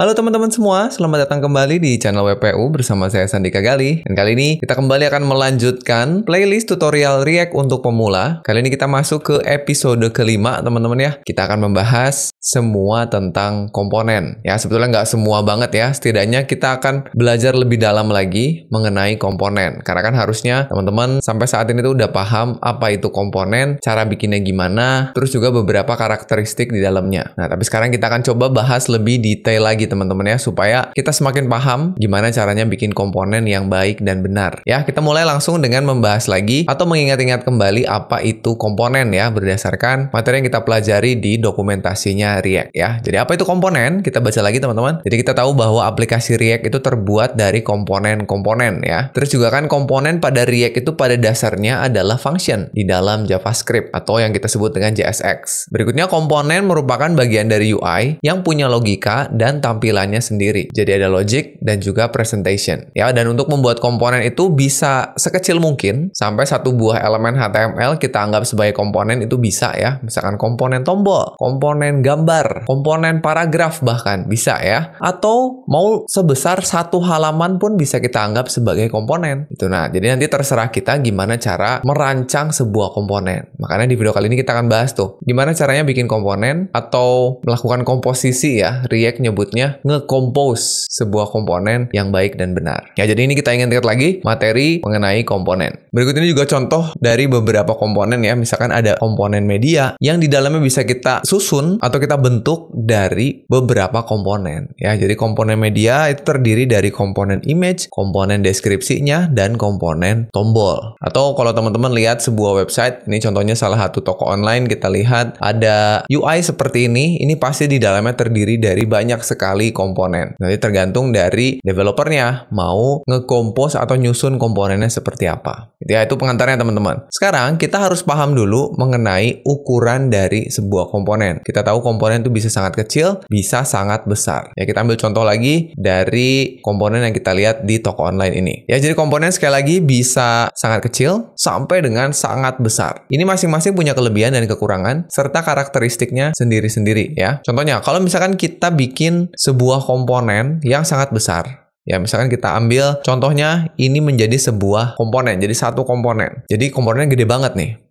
Halo teman-teman semua, selamat datang kembali di channel WPU bersama saya Sandika Gali. Dan kali ini kita kembali akan melanjutkan playlist tutorial React untuk pemula. Kali ini kita masuk ke episode kelima teman-teman ya. Kita akan membahas semua tentang komponen. Ya sebetulnya nggak semua banget ya, setidaknya kita akan belajar lebih dalam lagi mengenai komponen. Karena kan harusnya teman-teman sampai saat ini tuh udah paham apa itu komponen, cara bikinnya gimana, terus juga beberapa karakteristik di dalamnya. Nah tapi sekarang kita akan coba bahas lebih detail lagi lagi teman-teman ya supaya kita semakin paham gimana caranya bikin komponen yang baik dan benar. Ya, kita mulai langsung dengan membahas lagi atau mengingat-ingat kembali apa itu komponen ya berdasarkan materi yang kita pelajari di dokumentasinya React ya. Jadi apa itu komponen? Kita baca lagi teman-teman. Jadi kita tahu bahwa aplikasi React itu terbuat dari komponen-komponen ya. Terus juga kan komponen pada React itu pada dasarnya adalah function di dalam JavaScript atau yang kita sebut dengan JSX. Berikutnya komponen merupakan bagian dari UI yang punya logika dan tahu tampilannya sendiri. Jadi ada logic dan juga presentation. Ya, dan untuk membuat komponen itu bisa sekecil mungkin sampai satu buah elemen HTML kita anggap sebagai komponen itu bisa ya. Misalkan komponen tombol, komponen gambar, komponen paragraf bahkan bisa ya. Atau mau sebesar satu halaman pun bisa kita anggap sebagai komponen. Itu nah, jadi nanti terserah kita gimana cara merancang sebuah komponen. Makanya di video kali ini kita akan bahas tuh gimana caranya bikin komponen atau melakukan komposisi ya. React nyebutnya namanya ngekompos sebuah komponen yang baik dan benar. Ya, jadi ini kita ingin lihat lagi materi mengenai komponen. Berikut ini juga contoh dari beberapa komponen ya. Misalkan ada komponen media yang di dalamnya bisa kita susun atau kita bentuk dari beberapa komponen. Ya, jadi komponen media itu terdiri dari komponen image, komponen deskripsinya, dan komponen tombol. Atau kalau teman-teman lihat sebuah website, ini contohnya salah satu toko online kita lihat ada UI seperti ini. Ini pasti di dalamnya terdiri dari banyak sekali kali komponen. Nanti tergantung dari developernya mau ngekompos atau nyusun komponennya seperti apa. Ya, itu pengantarnya teman-teman. Sekarang kita harus paham dulu mengenai ukuran dari sebuah komponen. Kita tahu komponen itu bisa sangat kecil, bisa sangat besar. Ya, kita ambil contoh lagi dari komponen yang kita lihat di toko online ini. Ya, jadi komponen sekali lagi bisa sangat kecil sampai dengan sangat besar. Ini masing-masing punya kelebihan dan kekurangan serta karakteristiknya sendiri-sendiri ya. Contohnya, kalau misalkan kita bikin sebuah komponen yang sangat besar. Ya, misalkan kita ambil contohnya ini menjadi sebuah komponen, jadi satu komponen. Jadi komponennya gede banget nih.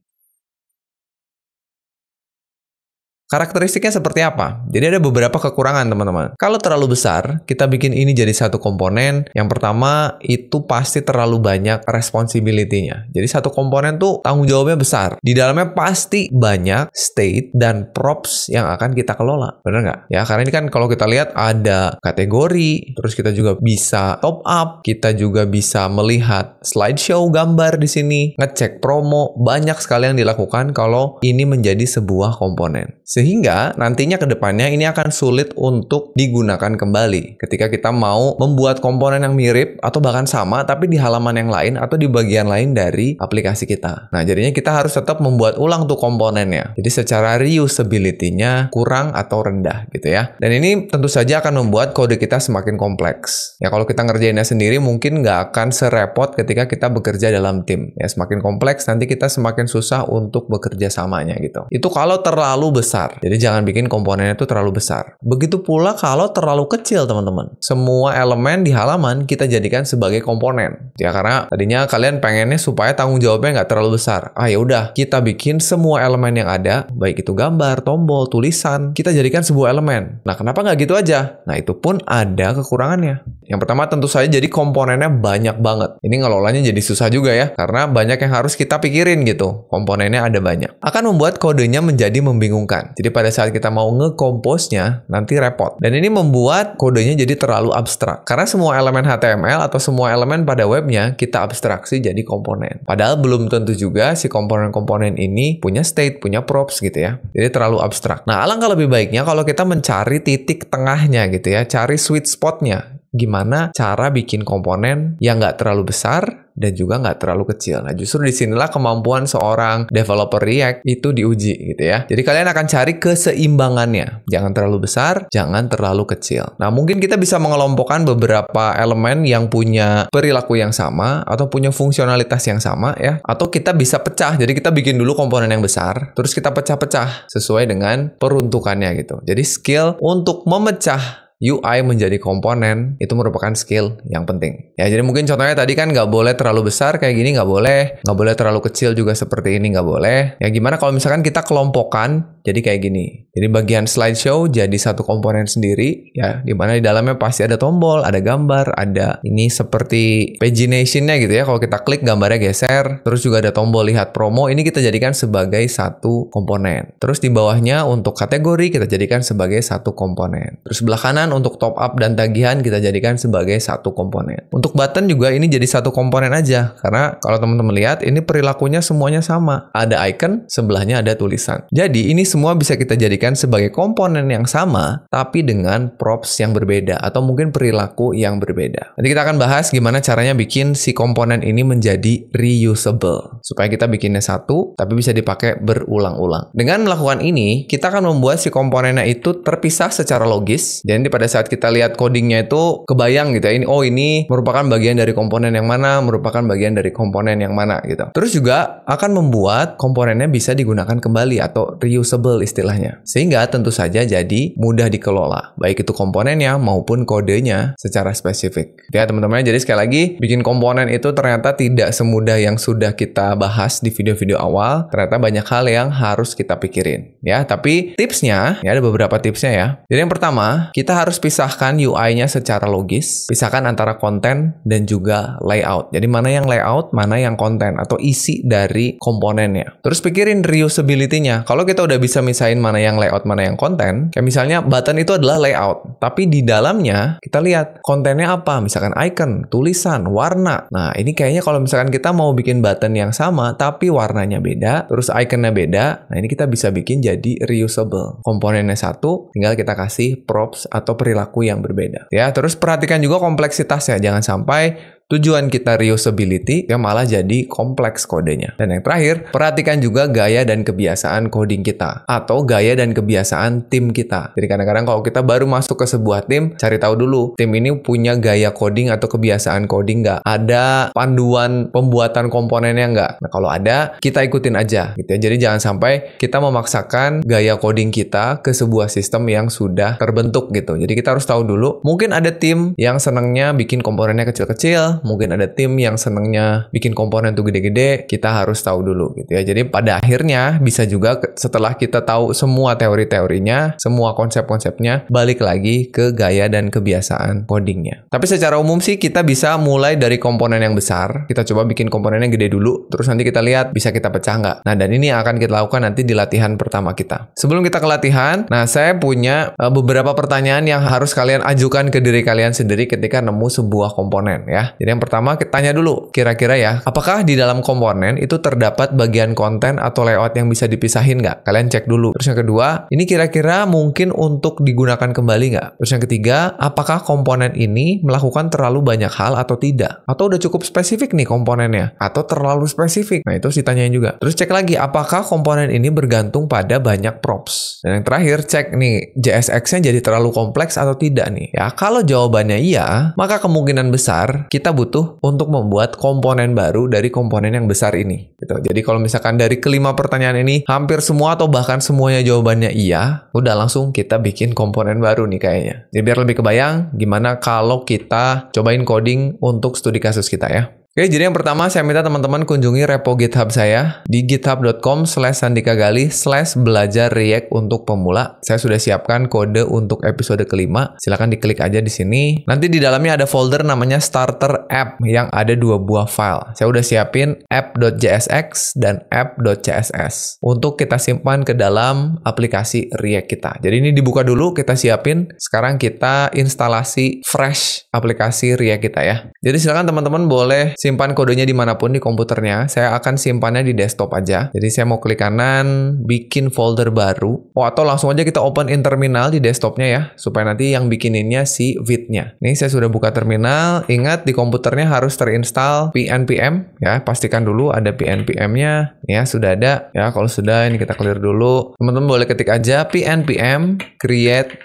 Karakteristiknya seperti apa? Jadi ada beberapa kekurangan teman-teman. Kalau terlalu besar, kita bikin ini jadi satu komponen. Yang pertama, itu pasti terlalu banyak responsibility-nya. Jadi satu komponen tuh tanggung jawabnya besar. Di dalamnya pasti banyak state dan props yang akan kita kelola. Bener nggak? Ya, karena ini kan kalau kita lihat ada kategori, terus kita juga bisa top up, kita juga bisa melihat slideshow gambar di sini, ngecek promo, banyak sekali yang dilakukan kalau ini menjadi sebuah komponen sehingga nantinya ke depannya ini akan sulit untuk digunakan kembali ketika kita mau membuat komponen yang mirip atau bahkan sama tapi di halaman yang lain atau di bagian lain dari aplikasi kita. Nah, jadinya kita harus tetap membuat ulang tuh komponennya. Jadi secara reusability-nya kurang atau rendah gitu ya. Dan ini tentu saja akan membuat kode kita semakin kompleks. Ya kalau kita ngerjainnya sendiri mungkin nggak akan serepot ketika kita bekerja dalam tim. Ya semakin kompleks nanti kita semakin susah untuk bekerja samanya gitu. Itu kalau terlalu besar besar. Jadi jangan bikin komponennya itu terlalu besar. Begitu pula kalau terlalu kecil, teman-teman. Semua elemen di halaman kita jadikan sebagai komponen. Ya karena tadinya kalian pengennya supaya tanggung jawabnya nggak terlalu besar. Ah ya udah, kita bikin semua elemen yang ada, baik itu gambar, tombol, tulisan, kita jadikan sebuah elemen. Nah, kenapa nggak gitu aja? Nah, itu pun ada kekurangannya. Yang pertama tentu saja jadi komponennya banyak banget. Ini ngelolanya jadi susah juga ya, karena banyak yang harus kita pikirin gitu. Komponennya ada banyak. Akan membuat kodenya menjadi membingungkan. Jadi pada saat kita mau ngekomposnya nanti repot. Dan ini membuat kodenya jadi terlalu abstrak. Karena semua elemen HTML atau semua elemen pada webnya kita abstraksi jadi komponen. Padahal belum tentu juga si komponen-komponen ini punya state, punya props gitu ya. Jadi terlalu abstrak. Nah alangkah lebih baiknya kalau kita mencari titik tengahnya gitu ya. Cari sweet spotnya gimana cara bikin komponen yang nggak terlalu besar dan juga nggak terlalu kecil. Nah, justru disinilah kemampuan seorang developer React itu diuji gitu ya. Jadi kalian akan cari keseimbangannya. Jangan terlalu besar, jangan terlalu kecil. Nah, mungkin kita bisa mengelompokkan beberapa elemen yang punya perilaku yang sama atau punya fungsionalitas yang sama ya. Atau kita bisa pecah. Jadi kita bikin dulu komponen yang besar, terus kita pecah-pecah sesuai dengan peruntukannya gitu. Jadi skill untuk memecah UI menjadi komponen itu merupakan skill yang penting. Ya, jadi mungkin contohnya tadi kan nggak boleh terlalu besar kayak gini nggak boleh, nggak boleh terlalu kecil juga seperti ini nggak boleh. Ya gimana kalau misalkan kita kelompokkan jadi kayak gini. Jadi bagian slideshow jadi satu komponen sendiri ya, di mana di dalamnya pasti ada tombol, ada gambar, ada ini seperti paginationnya gitu ya. Kalau kita klik gambarnya geser, terus juga ada tombol lihat promo. Ini kita jadikan sebagai satu komponen. Terus di bawahnya untuk kategori kita jadikan sebagai satu komponen. Terus sebelah kanan untuk top up dan tagihan kita jadikan sebagai satu komponen. Untuk button juga ini jadi satu komponen aja karena kalau teman-teman lihat ini perilakunya semuanya sama. Ada icon, sebelahnya ada tulisan. Jadi ini semua bisa kita jadikan sebagai komponen yang sama, tapi dengan props yang berbeda atau mungkin perilaku yang berbeda. Nanti kita akan bahas gimana caranya bikin si komponen ini menjadi reusable. Supaya kita bikinnya satu, tapi bisa dipakai berulang-ulang. Dengan melakukan ini, kita akan membuat si komponennya itu terpisah secara logis. Jadi pada saat kita lihat codingnya itu kebayang gitu ya, ini, oh ini merupakan bagian dari komponen yang mana, merupakan bagian dari komponen yang mana gitu. Terus juga akan membuat komponennya bisa digunakan kembali atau reusable flexible istilahnya. Sehingga tentu saja jadi mudah dikelola, baik itu komponennya maupun kodenya secara spesifik. Ya teman-teman, jadi sekali lagi bikin komponen itu ternyata tidak semudah yang sudah kita bahas di video-video awal. Ternyata banyak hal yang harus kita pikirin. Ya, tapi tipsnya, ya ada beberapa tipsnya ya. Jadi yang pertama, kita harus pisahkan UI-nya secara logis, pisahkan antara konten dan juga layout. Jadi mana yang layout, mana yang konten atau isi dari komponennya. Terus pikirin reusability-nya. Kalau kita udah bisa bisa misain mana yang layout, mana yang konten. Kayak misalnya button itu adalah layout, tapi di dalamnya kita lihat kontennya apa, misalkan icon, tulisan, warna. Nah, ini kayaknya kalau misalkan kita mau bikin button yang sama, tapi warnanya beda, terus iconnya beda, nah ini kita bisa bikin jadi reusable. Komponennya satu, tinggal kita kasih props atau perilaku yang berbeda. Ya, terus perhatikan juga kompleksitasnya, jangan sampai tujuan kita reusability ya malah jadi kompleks kodenya. Dan yang terakhir, perhatikan juga gaya dan kebiasaan coding kita atau gaya dan kebiasaan tim kita. Jadi kadang-kadang kalau kita baru masuk ke sebuah tim, cari tahu dulu tim ini punya gaya coding atau kebiasaan coding nggak? Ada panduan pembuatan komponennya nggak? Nah kalau ada, kita ikutin aja gitu ya. Jadi jangan sampai kita memaksakan gaya coding kita ke sebuah sistem yang sudah terbentuk gitu. Jadi kita harus tahu dulu, mungkin ada tim yang senangnya bikin komponennya kecil-kecil, mungkin ada tim yang senengnya bikin komponen tuh gede-gede, kita harus tahu dulu gitu ya. Jadi pada akhirnya bisa juga setelah kita tahu semua teori-teorinya, semua konsep-konsepnya, balik lagi ke gaya dan kebiasaan codingnya. Tapi secara umum sih kita bisa mulai dari komponen yang besar, kita coba bikin komponen yang gede dulu, terus nanti kita lihat bisa kita pecah nggak. Nah dan ini akan kita lakukan nanti di latihan pertama kita. Sebelum kita ke latihan, nah saya punya eh, beberapa pertanyaan yang harus kalian ajukan ke diri kalian sendiri ketika nemu sebuah komponen ya. Jadi yang pertama, kita tanya dulu kira-kira ya, apakah di dalam komponen itu terdapat bagian konten atau layout yang bisa dipisahin nggak? Kalian cek dulu. Terus yang kedua, ini kira-kira mungkin untuk digunakan kembali nggak? Terus yang ketiga, apakah komponen ini melakukan terlalu banyak hal atau tidak? Atau udah cukup spesifik nih komponennya? Atau terlalu spesifik? Nah, itu ditanyain juga. Terus cek lagi, apakah komponen ini bergantung pada banyak props? Dan yang terakhir, cek nih JSX-nya jadi terlalu kompleks atau tidak nih? Ya, kalau jawabannya iya, maka kemungkinan besar kita kita butuh untuk membuat komponen baru dari komponen yang besar ini. Gitu. Jadi kalau misalkan dari kelima pertanyaan ini hampir semua atau bahkan semuanya jawabannya iya, udah langsung kita bikin komponen baru nih kayaknya. Jadi biar lebih kebayang gimana kalau kita cobain coding untuk studi kasus kita ya. Oke, jadi yang pertama saya minta teman-teman kunjungi repo GitHub saya di github.com slash sandikagali slash belajar React untuk pemula. Saya sudah siapkan kode untuk episode kelima. Silahkan diklik aja di sini. Nanti di dalamnya ada folder namanya starter app yang ada dua buah file. Saya sudah siapin app.jsx dan app.css untuk kita simpan ke dalam aplikasi React kita. Jadi ini dibuka dulu, kita siapin. Sekarang kita instalasi fresh aplikasi React kita ya. Jadi silahkan teman-teman boleh simpan kodenya dimanapun di komputernya. Saya akan simpannya di desktop aja. Jadi saya mau klik kanan, bikin folder baru. Oh, atau langsung aja kita open in terminal di desktopnya ya, supaya nanti yang bikininnya si vid-nya. Nih saya sudah buka terminal. Ingat di komputernya harus terinstall PNPM ya. Pastikan dulu ada PNPM-nya. Ya sudah ada. Ya kalau sudah ini kita clear dulu. Teman-teman boleh ketik aja PNPM create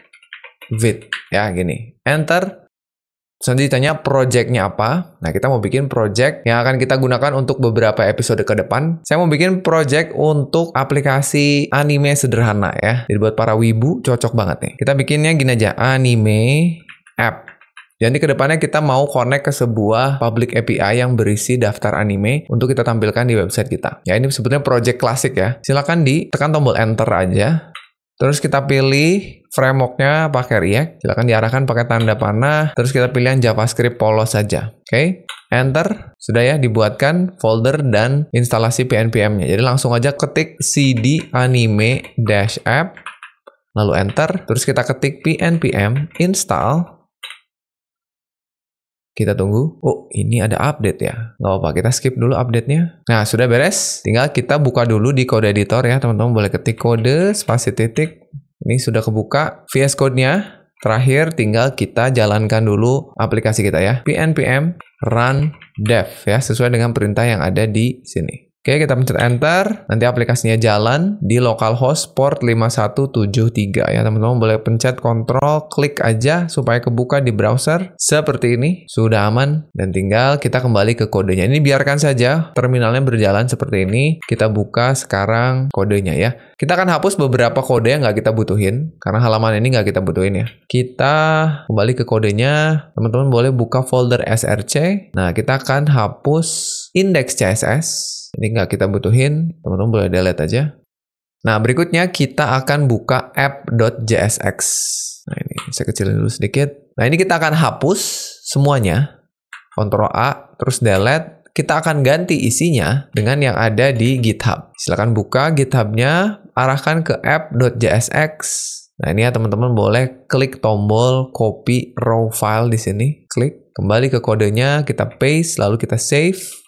vid ya gini. Enter Selanjutnya projectnya apa? Nah kita mau bikin project yang akan kita gunakan untuk beberapa episode ke depan. Saya mau bikin project untuk aplikasi anime sederhana ya. Jadi buat para wibu cocok banget nih. Kita bikinnya gini aja, anime app. Jadi kedepannya kita mau connect ke sebuah public API yang berisi daftar anime untuk kita tampilkan di website kita. Ya ini sebetulnya project klasik ya. Silahkan di tekan tombol enter aja. Terus kita pilih frameworknya pakai React, silahkan diarahkan pakai tanda panah, terus kita pilih yang JavaScript polos saja. Oke, okay? enter, sudah ya dibuatkan folder dan instalasi PNPM-nya. Jadi langsung aja ketik cd anime app, lalu enter, terus kita ketik pnpm install. Kita tunggu. Oh, ini ada update ya. Nggak apa-apa, kita skip dulu update-nya. Nah, sudah beres. Tinggal kita buka dulu di kode editor ya, teman-teman. Boleh ketik kode, spasi titik, ini sudah kebuka VS Code-nya. Terakhir tinggal kita jalankan dulu aplikasi kita ya. PNPM run dev ya sesuai dengan perintah yang ada di sini. Oke, kita pencet enter. Nanti aplikasinya jalan di localhost port 5173 ya. Teman-teman boleh pencet control klik aja supaya kebuka di browser. Seperti ini, sudah aman. Dan tinggal kita kembali ke kodenya. Ini biarkan saja terminalnya berjalan seperti ini. Kita buka sekarang kodenya ya. Kita akan hapus beberapa kode yang nggak kita butuhin. Karena halaman ini nggak kita butuhin ya. Kita kembali ke kodenya. Teman-teman boleh buka folder SRC. Nah, kita akan hapus index CSS ini nggak kita butuhin, teman-teman boleh delete aja. Nah, berikutnya kita akan buka app.jsx. Nah, ini saya kecilin dulu sedikit. Nah, ini kita akan hapus semuanya. Ctrl A, terus delete. Kita akan ganti isinya dengan yang ada di GitHub. Silahkan buka GitHub-nya, arahkan ke app.jsx. Nah, ini ya teman-teman boleh klik tombol copy raw file di sini. Klik, kembali ke kodenya, kita paste, lalu kita save.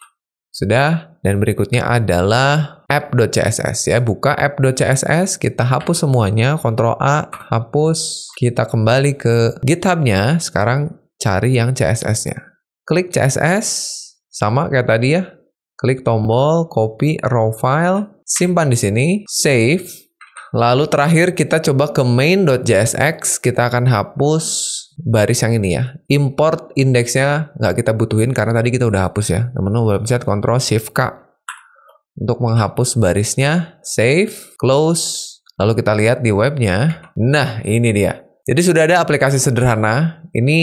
Sudah? Dan berikutnya adalah app.css ya. Buka app.css, kita hapus semuanya, Ctrl A, hapus. Kita kembali ke GitHub-nya. Sekarang cari yang CSS-nya. Klik CSS, sama kayak tadi ya. Klik tombol copy raw file, simpan di sini, save. Lalu terakhir kita coba ke main.jsx, kita akan hapus baris yang ini ya. Import indeksnya nggak kita butuhin karena tadi kita udah hapus ya. Teman-teman boleh website Ctrl Shift K untuk menghapus barisnya, save, close. Lalu kita lihat di webnya. Nah, ini dia. Jadi sudah ada aplikasi sederhana ini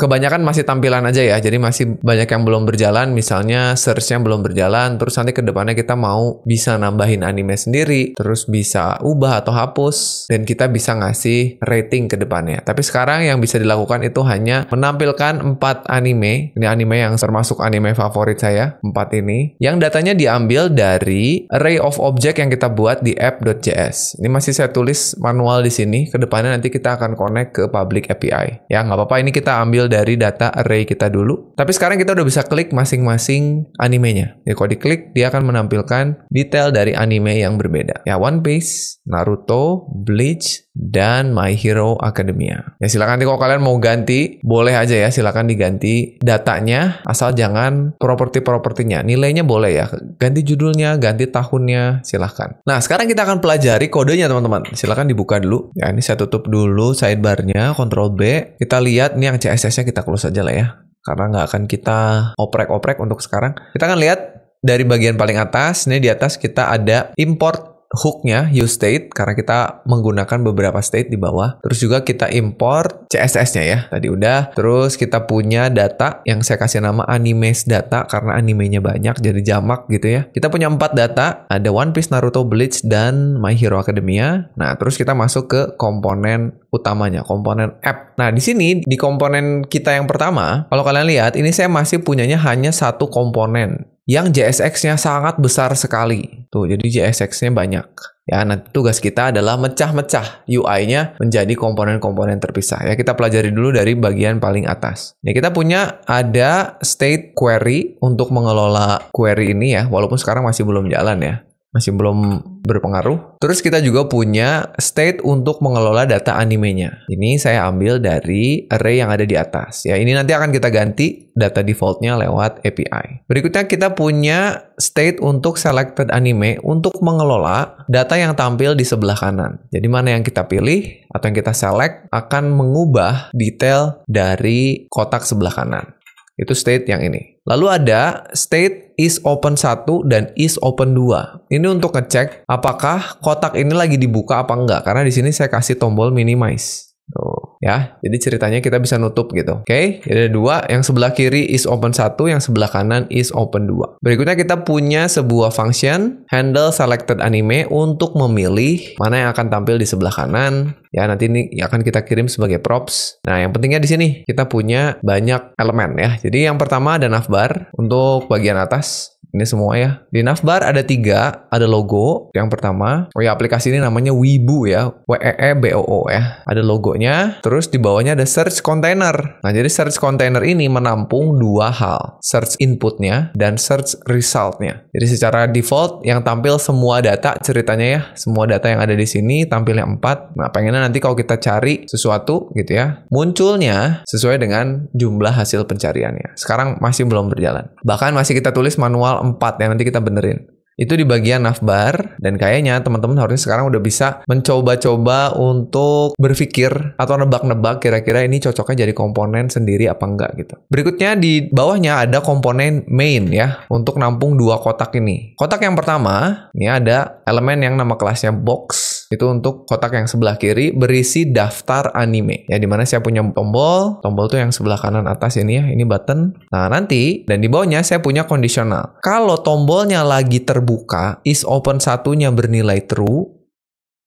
kebanyakan masih tampilan aja ya, jadi masih banyak yang belum berjalan, misalnya search-nya belum berjalan, terus nanti ke depannya kita mau bisa nambahin anime sendiri, terus bisa ubah atau hapus, dan kita bisa ngasih rating ke depannya. Tapi sekarang yang bisa dilakukan itu hanya menampilkan 4 anime, ini anime yang termasuk anime favorit saya, 4 ini, yang datanya diambil dari array of object yang kita buat di app.js. Ini masih saya tulis manual di sini, kedepannya nanti kita akan connect ke public API. Ya, nggak apa-apa apa-apa ini kita ambil dari data array kita dulu. Tapi sekarang kita udah bisa klik masing-masing animenya. Ya kalau diklik dia akan menampilkan detail dari anime yang berbeda. Ya One Piece, Naruto, Bleach, dan My Hero Academia. Ya silakan nanti kalau kalian mau ganti, boleh aja ya silakan diganti datanya asal jangan properti-propertinya. Nilainya boleh ya. Ganti judulnya, ganti tahunnya, silakan. Nah, sekarang kita akan pelajari kodenya teman-teman. Silakan dibuka dulu. Ya, ini saya tutup dulu sidebarnya, Ctrl B. Kita lihat, nih yang CSS-nya kita close aja lah ya. Karena nggak akan kita oprek-oprek untuk sekarang. Kita akan lihat dari bagian paling atas, ini di atas kita ada import hooknya use state karena kita menggunakan beberapa state di bawah terus juga kita import CSS nya ya tadi udah terus kita punya data yang saya kasih nama animes data karena animenya banyak jadi jamak gitu ya kita punya empat data ada One Piece Naruto Bleach dan My Hero Academia nah terus kita masuk ke komponen utamanya komponen app nah di sini di komponen kita yang pertama kalau kalian lihat ini saya masih punyanya hanya satu komponen yang JSX-nya sangat besar sekali. Tuh, jadi JSX-nya banyak. Ya, nanti tugas kita adalah mecah-mecah UI-nya menjadi komponen-komponen terpisah. Ya, kita pelajari dulu dari bagian paling atas. Ya, kita punya ada state query untuk mengelola query ini ya, walaupun sekarang masih belum jalan ya masih belum berpengaruh. Terus kita juga punya state untuk mengelola data animenya. Ini saya ambil dari array yang ada di atas. Ya, ini nanti akan kita ganti data defaultnya lewat API. Berikutnya kita punya state untuk selected anime untuk mengelola data yang tampil di sebelah kanan. Jadi mana yang kita pilih atau yang kita select akan mengubah detail dari kotak sebelah kanan. Itu state yang ini. Lalu ada state is open 1 dan is open 2. Ini untuk ngecek apakah kotak ini lagi dibuka apa enggak karena di sini saya kasih tombol minimize. Tuh ya. Jadi ceritanya kita bisa nutup gitu. Oke, okay? ada dua, yang sebelah kiri is open satu, yang sebelah kanan is open dua. Berikutnya kita punya sebuah function handle selected anime untuk memilih mana yang akan tampil di sebelah kanan. Ya, nanti ini akan kita kirim sebagai props. Nah, yang pentingnya di sini kita punya banyak elemen ya. Jadi yang pertama ada navbar untuk bagian atas ini semua ya. Di Navbar ada tiga, ada logo. Yang pertama, oh ya aplikasi ini namanya Wibu ya, W E E B O O ya. Ada logonya, terus di bawahnya ada search container. Nah jadi search container ini menampung dua hal, search inputnya dan search resultnya. Jadi secara default yang tampil semua data ceritanya ya, semua data yang ada di sini tampilnya empat. Nah pengennya nanti kalau kita cari sesuatu gitu ya, munculnya sesuai dengan jumlah hasil pencariannya. Sekarang masih belum berjalan. Bahkan masih kita tulis manual 4 ya nanti kita benerin. Itu di bagian nafbar dan kayaknya teman-teman harusnya sekarang udah bisa mencoba-coba untuk berpikir atau nebak-nebak kira-kira ini cocoknya jadi komponen sendiri apa enggak gitu. Berikutnya di bawahnya ada komponen main ya untuk nampung dua kotak ini. Kotak yang pertama ini ada elemen yang nama kelasnya box itu untuk kotak yang sebelah kiri berisi daftar anime. Ya, dimana saya punya tombol. Tombol tuh yang sebelah kanan atas ini ya. Ini button. Nah, nanti dan di bawahnya saya punya kondisional. Kalau tombolnya lagi terbuka, is open satunya bernilai true.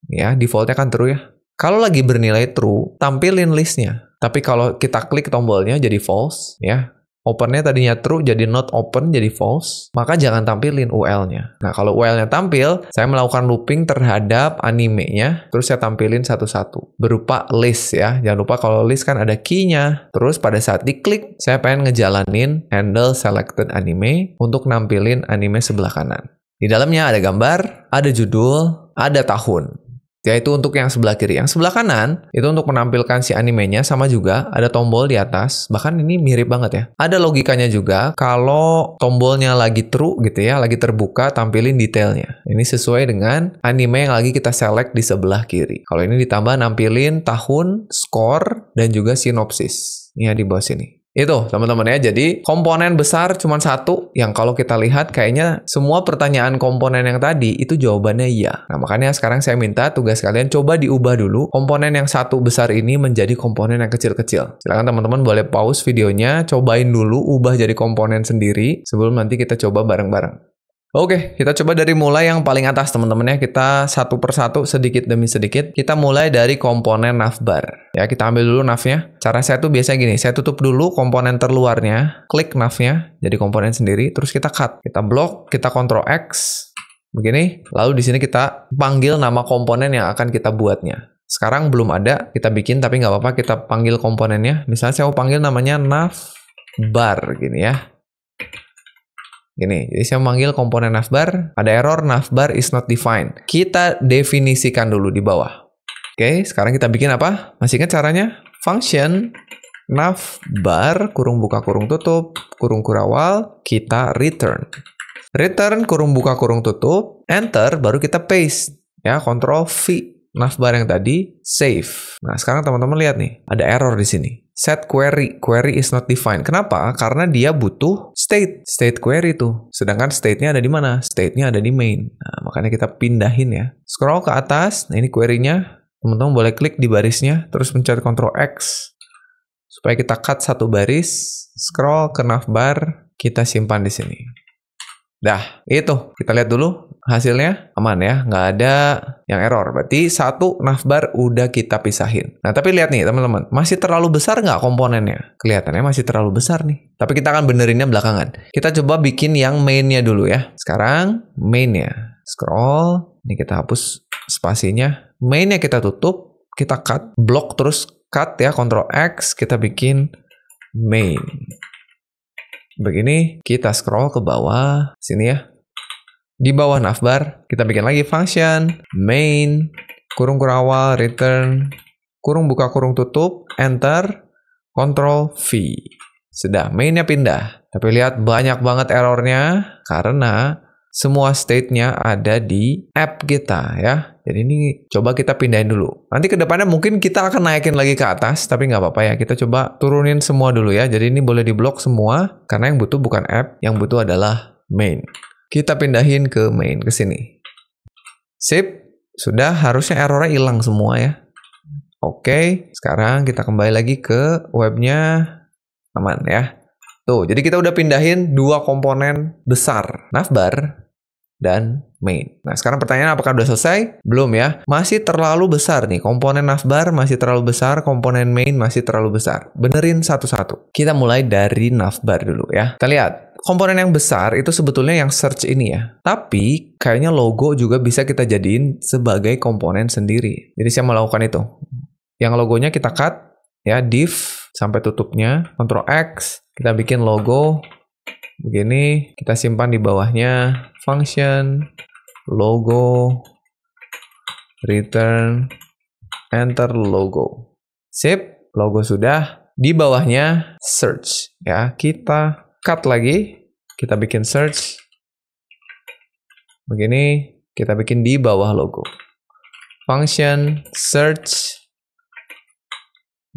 Ya, defaultnya kan true ya. Kalau lagi bernilai true, tampilin listnya. Tapi kalau kita klik tombolnya jadi false, ya opennya tadinya true jadi not open jadi false, maka jangan tampilin UL-nya. Nah, kalau UL-nya tampil, saya melakukan looping terhadap animenya, terus saya tampilin satu-satu berupa list ya. Jangan lupa kalau list kan ada key-nya. Terus pada saat diklik, saya pengen ngejalanin handle selected anime untuk nampilin anime sebelah kanan. Di dalamnya ada gambar, ada judul, ada tahun yaitu untuk yang sebelah kiri. Yang sebelah kanan itu untuk menampilkan si animenya sama juga ada tombol di atas. Bahkan ini mirip banget ya. Ada logikanya juga kalau tombolnya lagi true gitu ya, lagi terbuka tampilin detailnya. Ini sesuai dengan anime yang lagi kita select di sebelah kiri. Kalau ini ditambah nampilin tahun, skor, dan juga sinopsis. Ini ya di bawah sini. Itu teman-teman ya. Jadi komponen besar cuma satu yang kalau kita lihat kayaknya semua pertanyaan komponen yang tadi itu jawabannya iya. Nah makanya sekarang saya minta tugas kalian coba diubah dulu komponen yang satu besar ini menjadi komponen yang kecil-kecil. Silahkan teman-teman boleh pause videonya, cobain dulu ubah jadi komponen sendiri sebelum nanti kita coba bareng-bareng. Oke, kita coba dari mulai yang paling atas teman-teman ya. Kita satu persatu sedikit demi sedikit. Kita mulai dari komponen navbar. Ya, kita ambil dulu navnya. Cara saya tuh biasanya gini, saya tutup dulu komponen terluarnya, klik navnya, jadi komponen sendiri, terus kita cut. Kita blok, kita Ctrl X, begini. Lalu di sini kita panggil nama komponen yang akan kita buatnya. Sekarang belum ada, kita bikin tapi nggak apa-apa, kita panggil komponennya. Misalnya saya mau panggil namanya navbar gini ya. Gini, jadi saya memanggil komponen navbar, ada error navbar is not defined. Kita definisikan dulu di bawah. Oke, sekarang kita bikin apa? Masih ingat caranya? Function navbar, kurung buka kurung tutup, kurung kurawal, kita return. Return, kurung buka kurung tutup, enter, baru kita paste. Ya, control V navbar yang tadi, save. Nah, sekarang teman-teman lihat nih, ada error di sini. Set query, query is not defined. Kenapa? Karena dia butuh state, state query itu. Sedangkan state-nya ada di mana? State-nya ada di main. Nah, makanya kita pindahin ya. Scroll ke atas, nah ini query-nya. Teman-teman boleh klik di barisnya, terus pencet Ctrl X. Supaya kita cut satu baris, scroll ke navbar, kita simpan di sini. Dah, itu kita lihat dulu hasilnya aman ya, nggak ada yang error. Berarti satu navbar udah kita pisahin. Nah tapi lihat nih teman-teman, masih terlalu besar nggak komponennya? Kelihatannya masih terlalu besar nih. Tapi kita akan benerinnya belakangan. Kita coba bikin yang mainnya dulu ya. Sekarang mainnya, scroll, ini kita hapus spasinya. Mainnya kita tutup, kita cut, block terus cut ya, Ctrl X, kita bikin main. Begini, kita scroll ke bawah sini ya. Di bawah navbar, kita bikin lagi function main kurung kurawal return kurung buka kurung tutup enter control V. Sudah, mainnya pindah. Tapi lihat banyak banget errornya karena semua state-nya ada di app kita ya. Jadi ini coba kita pindahin dulu. Nanti kedepannya mungkin kita akan naikin lagi ke atas, tapi nggak apa-apa ya. Kita coba turunin semua dulu ya. Jadi ini boleh diblok semua, karena yang butuh bukan app, yang butuh adalah main. Kita pindahin ke main, ke sini. Sip, sudah harusnya errornya hilang semua ya. Oke, sekarang kita kembali lagi ke webnya. Aman ya. Tuh, jadi kita udah pindahin dua komponen besar. Navbar dan main. Nah, sekarang pertanyaan apakah sudah selesai? Belum ya. Masih terlalu besar nih. Komponen navbar masih terlalu besar, komponen main masih terlalu besar. Benerin satu-satu. Kita mulai dari navbar dulu ya. Kita lihat komponen yang besar itu sebetulnya yang search ini ya. Tapi kayaknya logo juga bisa kita jadiin sebagai komponen sendiri. Jadi saya melakukan itu. Yang logonya kita cut ya div sampai tutupnya, Ctrl X, kita bikin logo begini kita simpan di bawahnya function logo return enter logo sip logo sudah di bawahnya search ya kita cut lagi kita bikin search begini kita bikin di bawah logo function search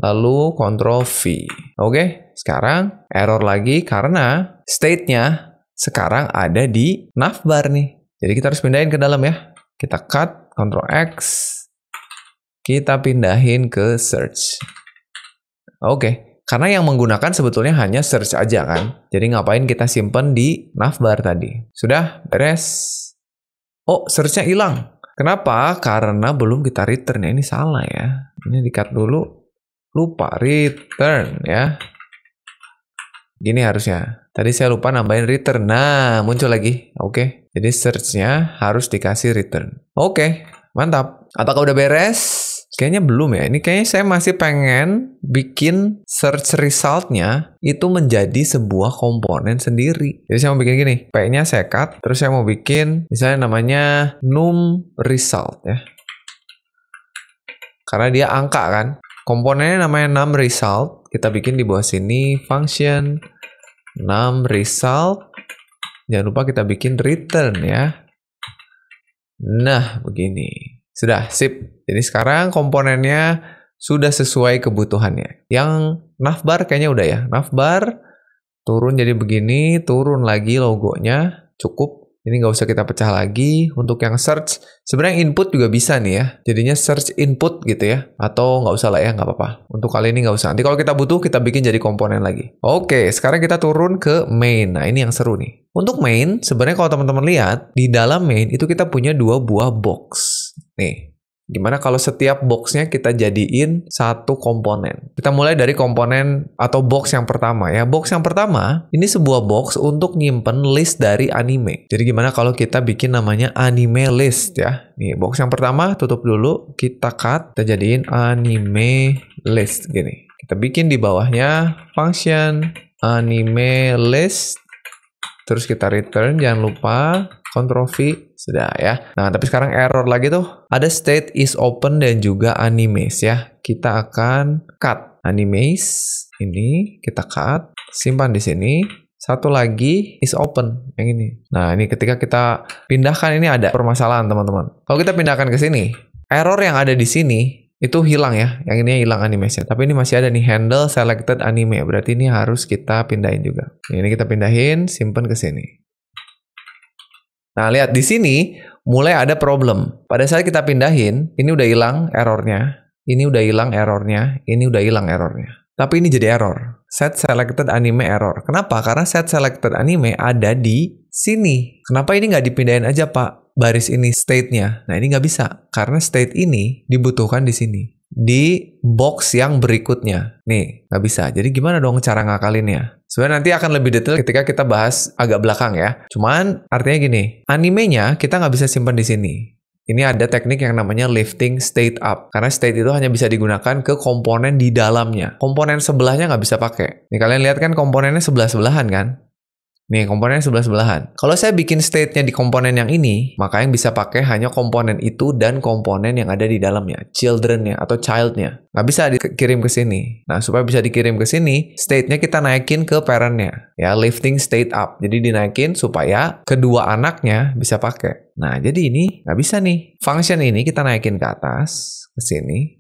lalu Control V. Oke, sekarang error lagi karena state-nya sekarang ada di navbar nih. Jadi kita harus pindahin ke dalam ya. Kita cut, Control X, kita pindahin ke search. Oke, karena yang menggunakan sebetulnya hanya search aja kan. Jadi ngapain kita simpen di navbar tadi. Sudah, beres. Oh, search-nya hilang. Kenapa? Karena belum kita return. Ya. Ini salah ya. Ini di-cut dulu lupa return ya. Gini harusnya. Tadi saya lupa nambahin return. Nah, muncul lagi. Oke. Okay. Jadi searchnya harus dikasih return. Oke, okay. mantap. Apakah udah beres? Kayaknya belum ya. Ini kayaknya saya masih pengen bikin search resultnya itu menjadi sebuah komponen sendiri. Jadi saya mau bikin gini, P-nya saya cut, terus saya mau bikin misalnya namanya num result ya. Karena dia angka kan. Komponennya namanya num result. Kita bikin di bawah sini function num result. Jangan lupa kita bikin return ya. Nah, begini. Sudah, sip. Jadi sekarang komponennya sudah sesuai kebutuhannya. Yang navbar kayaknya udah ya. Navbar turun jadi begini, turun lagi logonya. Cukup ini nggak usah kita pecah lagi. Untuk yang search, sebenarnya input juga bisa nih ya. Jadinya search input gitu ya. Atau nggak usah lah ya, nggak apa-apa. Untuk kali ini nggak usah. Nanti kalau kita butuh, kita bikin jadi komponen lagi. Oke, sekarang kita turun ke main. Nah, ini yang seru nih. Untuk main, sebenarnya kalau teman-teman lihat, di dalam main itu kita punya dua buah box. Nih, Gimana kalau setiap boxnya kita jadiin satu komponen? Kita mulai dari komponen atau box yang pertama ya. Box yang pertama ini sebuah box untuk nyimpen list dari anime. Jadi gimana kalau kita bikin namanya anime list ya? Nih box yang pertama tutup dulu, kita cut, kita jadiin anime list gini. Kita bikin di bawahnya function anime list, terus kita return jangan lupa control V sudah ya. Nah, tapi sekarang error lagi tuh. Ada state is open dan juga animes ya. Kita akan cut animes ini kita cut, simpan di sini. Satu lagi is open yang ini. Nah, ini ketika kita pindahkan ini ada permasalahan, teman-teman. Kalau kita pindahkan ke sini, error yang ada di sini itu hilang ya. Yang ini hilang animesnya. Tapi ini masih ada nih handle selected anime. Berarti ini harus kita pindahin juga. Ini kita pindahin, simpan ke sini. Nah, lihat di sini mulai ada problem. Pada saat kita pindahin, ini udah hilang errornya, ini udah hilang errornya, ini udah hilang errornya. Tapi ini jadi error. Set selected anime error. Kenapa? Karena set selected anime ada di sini. Kenapa ini nggak dipindahin aja, Pak? Baris ini state-nya. Nah, ini nggak bisa. Karena state ini dibutuhkan di sini di box yang berikutnya. Nih, nggak bisa. Jadi gimana dong cara ngakalinnya? Sebenarnya nanti akan lebih detail ketika kita bahas agak belakang ya. Cuman artinya gini, animenya kita nggak bisa simpan di sini. Ini ada teknik yang namanya lifting state up. Karena state itu hanya bisa digunakan ke komponen di dalamnya. Komponen sebelahnya nggak bisa pakai. Nih kalian lihat kan komponennya sebelah-sebelahan kan? Nih komponen sebelah-sebelahan. Kalau saya bikin state-nya di komponen yang ini, maka yang bisa pakai hanya komponen itu dan komponen yang ada di dalamnya, children-nya atau child-nya. Nggak bisa dikirim ke sini. Nah, supaya bisa dikirim ke sini, state-nya kita naikin ke parent-nya. Ya, lifting state up. Jadi dinaikin supaya kedua anaknya bisa pakai. Nah, jadi ini nggak bisa nih. Function ini kita naikin ke atas, ke sini.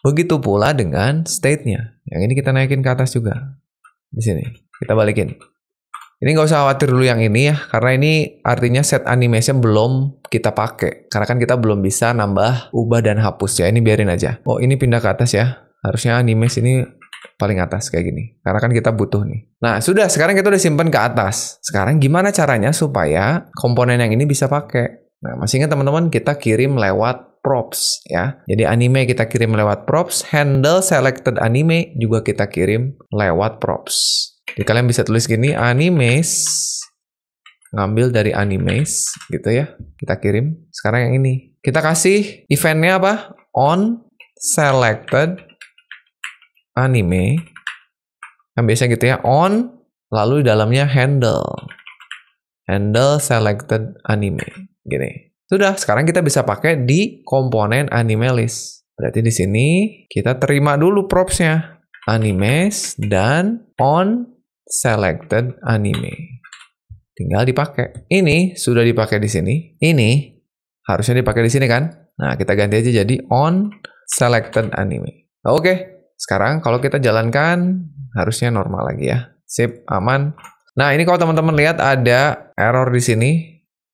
Begitu pula dengan state-nya. Yang ini kita naikin ke atas juga. Di sini. Kita balikin. Ini nggak usah khawatir dulu yang ini ya, karena ini artinya set animation belum kita pakai. Karena kan kita belum bisa nambah, ubah, dan hapus ya. Ini biarin aja. Oh, ini pindah ke atas ya. Harusnya animation ini paling atas kayak gini. Karena kan kita butuh nih. Nah, sudah. Sekarang kita udah simpen ke atas. Sekarang gimana caranya supaya komponen yang ini bisa pakai? Nah, masih ingat teman-teman, kita kirim lewat props ya. Jadi anime kita kirim lewat props, handle selected anime juga kita kirim lewat props. Jadi kalian bisa tulis gini animes ngambil dari animes gitu ya. Kita kirim. Sekarang yang ini. Kita kasih eventnya apa? On selected anime. Yang biasanya gitu ya. On lalu di dalamnya handle. Handle selected anime. Gini. Sudah, sekarang kita bisa pakai di komponen anime list. Berarti di sini kita terima dulu propsnya. Animes dan on selected anime. Tinggal dipakai. Ini sudah dipakai di sini. Ini harusnya dipakai di sini kan? Nah, kita ganti aja jadi on selected anime. Oke, okay. sekarang kalau kita jalankan harusnya normal lagi ya. Sip, aman. Nah, ini kalau teman-teman lihat ada error di sini.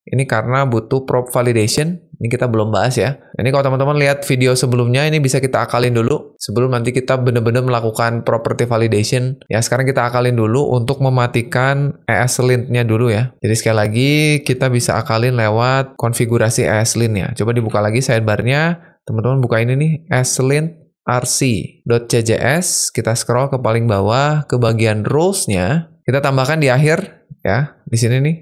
Ini karena butuh prop validation. Ini kita belum bahas ya. Ini kalau teman-teman lihat video sebelumnya ini bisa kita akalin dulu sebelum nanti kita benar-benar melakukan property validation. Ya, sekarang kita akalin dulu untuk mematikan ESLint-nya dulu ya. Jadi sekali lagi kita bisa akalin lewat konfigurasi ESLint nya Coba dibuka lagi sidebar-nya. Teman-teman buka ini nih ESLint rc.cjs, kita scroll ke paling bawah ke bagian rules-nya. Kita tambahkan di akhir ya, di sini nih.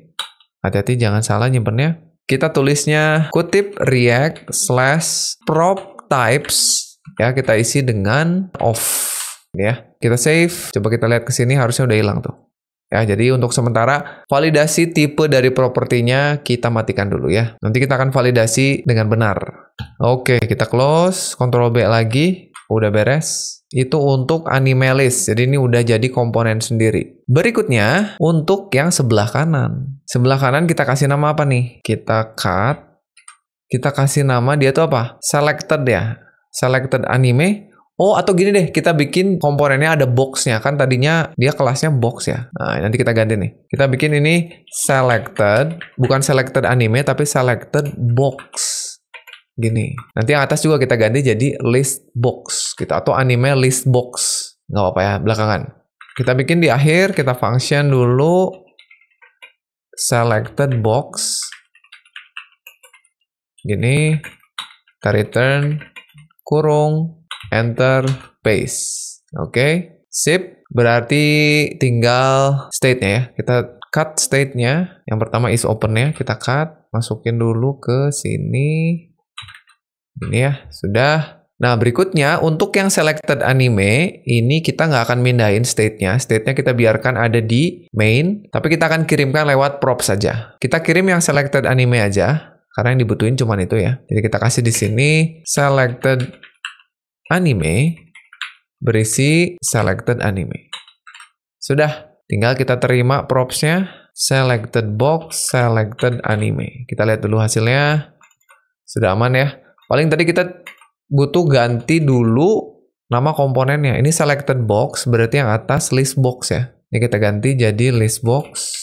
Hati-hati jangan salah nyimpennya. Kita tulisnya kutip react slash prop types ya kita isi dengan off ya. Kita save, coba kita lihat ke sini harusnya udah hilang tuh. Ya, jadi untuk sementara validasi tipe dari propertinya kita matikan dulu ya. Nanti kita akan validasi dengan benar. Oke, kita close, control B lagi, udah beres. Itu untuk anime list. Jadi ini udah jadi komponen sendiri. Berikutnya, untuk yang sebelah kanan. Sebelah kanan kita kasih nama apa nih? Kita cut. Kita kasih nama dia tuh apa? Selected ya. Selected anime. Oh atau gini deh, kita bikin komponennya ada boxnya kan tadinya dia kelasnya box ya. Nah nanti kita ganti nih. Kita bikin ini selected, bukan selected anime tapi selected box gini. Nanti yang atas juga kita ganti jadi list box gitu atau anime list box. Nggak apa-apa ya, belakangan. Kita bikin di akhir, kita function dulu selected box gini kita return kurung enter paste oke okay. sip berarti tinggal state-nya ya kita cut state-nya yang pertama is open-nya kita cut masukin dulu ke sini ini ya, sudah. Nah, berikutnya untuk yang selected anime, ini kita nggak akan mindahin state-nya. State-nya kita biarkan ada di main, tapi kita akan kirimkan lewat prop saja. Kita kirim yang selected anime aja, karena yang dibutuhin cuma itu ya. Jadi kita kasih di sini selected anime berisi selected anime. Sudah, tinggal kita terima props-nya selected box selected anime. Kita lihat dulu hasilnya. Sudah aman ya. Paling tadi kita butuh ganti dulu nama komponennya. Ini selected box berarti yang atas list box ya. Ini kita ganti jadi list box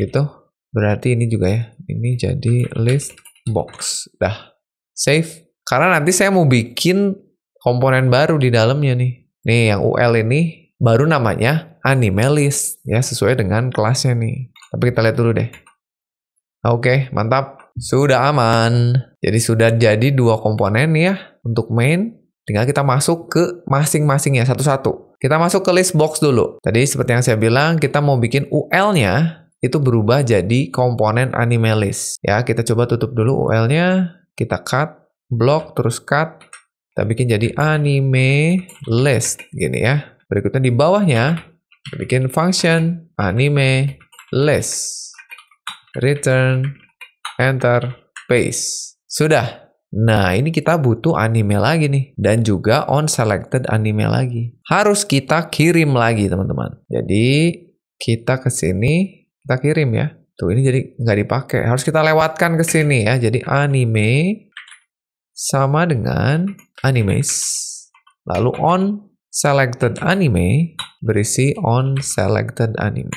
gitu. Berarti ini juga ya. Ini jadi list box. Dah. Save. Karena nanti saya mau bikin komponen baru di dalamnya nih. Nih yang UL ini baru namanya anime list ya sesuai dengan kelasnya nih. Tapi kita lihat dulu deh. Oke, mantap. Sudah aman. Jadi sudah jadi dua komponen ya untuk main. Tinggal kita masuk ke masing-masingnya satu-satu. Kita masuk ke list box dulu. Tadi seperti yang saya bilang, kita mau bikin UL-nya itu berubah jadi komponen anime list. Ya, kita coba tutup dulu UL-nya. Kita cut, block, terus cut. Kita bikin jadi anime list. Gini ya. Berikutnya di bawahnya, kita bikin function anime list. Return enter, paste. Sudah. Nah, ini kita butuh anime lagi nih. Dan juga on selected anime lagi. Harus kita kirim lagi, teman-teman. Jadi, kita ke sini, kita kirim ya. Tuh, ini jadi nggak dipakai. Harus kita lewatkan ke sini ya. Jadi, anime sama dengan animes. Lalu on selected anime berisi on selected anime.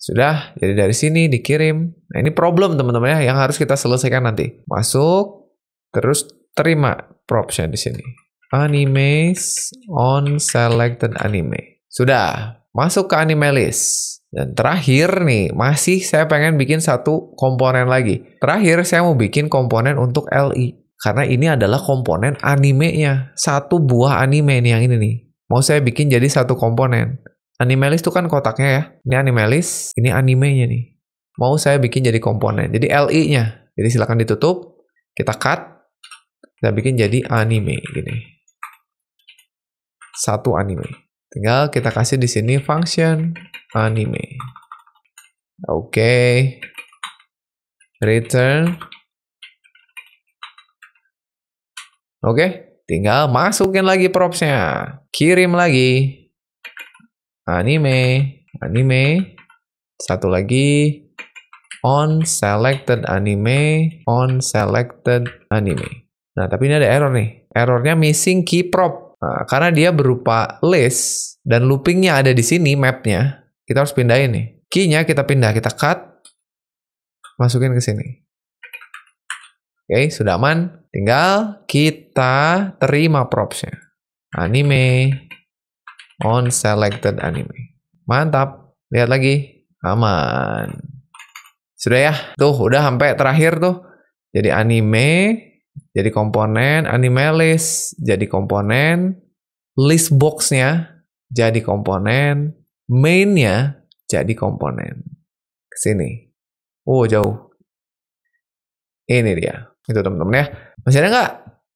Sudah, jadi dari sini dikirim. Nah, ini problem teman-teman ya yang harus kita selesaikan nanti. Masuk, terus terima propsnya di sini. Animes on selected anime. Sudah, masuk ke anime list. Dan terakhir nih, masih saya pengen bikin satu komponen lagi. Terakhir saya mau bikin komponen untuk LI. Karena ini adalah komponen animenya. Satu buah anime nih yang ini nih. Mau saya bikin jadi satu komponen. Animalis itu kan kotaknya ya. Ini animalis, ini animenya nih. Mau saya bikin jadi komponen. Jadi LI-nya. Jadi silahkan ditutup. Kita cut. Kita bikin jadi anime gini. Satu anime. Tinggal kita kasih di sini function anime. Oke. Okay. Return. Oke. Okay. Tinggal masukin lagi props-nya. Kirim lagi anime, anime. Satu lagi on selected anime, on selected anime. Nah, tapi ini ada error nih. Errornya missing key prop. Nah, karena dia berupa list dan loopingnya ada di sini mapnya. Kita harus pindahin nih. Key-nya kita pindah, kita cut. Masukin ke sini. Oke, okay, sudah aman. Tinggal kita terima props-nya. Anime, on selected anime. Mantap. Lihat lagi. Aman. Sudah ya? Tuh, udah sampai terakhir tuh. Jadi anime, jadi komponen anime list, jadi komponen list boxnya, jadi komponen mainnya, jadi komponen. Kesini. Oh, jauh. Ini dia. Itu teman-teman ya. Masih ada nggak?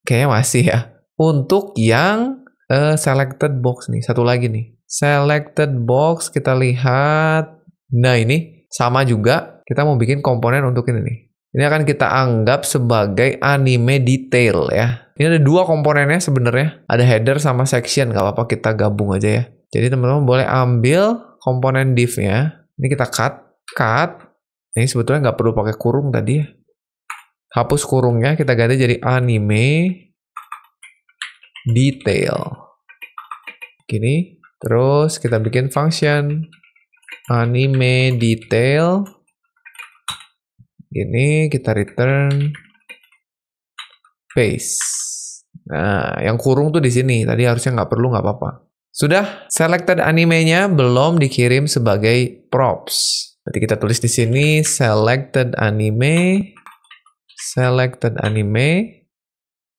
Kayaknya masih ya. Untuk yang uh, selected box nih satu lagi nih selected box kita lihat nah ini sama juga kita mau bikin komponen untuk ini nih ini akan kita anggap sebagai anime detail ya ini ada dua komponennya sebenarnya ada header sama section kalau apa apa kita gabung aja ya jadi teman-teman boleh ambil komponen divnya ini kita cut cut ini sebetulnya nggak perlu pakai kurung tadi ya hapus kurungnya kita ganti jadi anime detail. Gini, terus kita bikin function anime detail. Ini kita return paste. Nah, yang kurung tuh di sini. Tadi harusnya nggak perlu, nggak apa-apa. Sudah selected animenya belum dikirim sebagai props. Berarti kita tulis di sini selected anime, selected anime,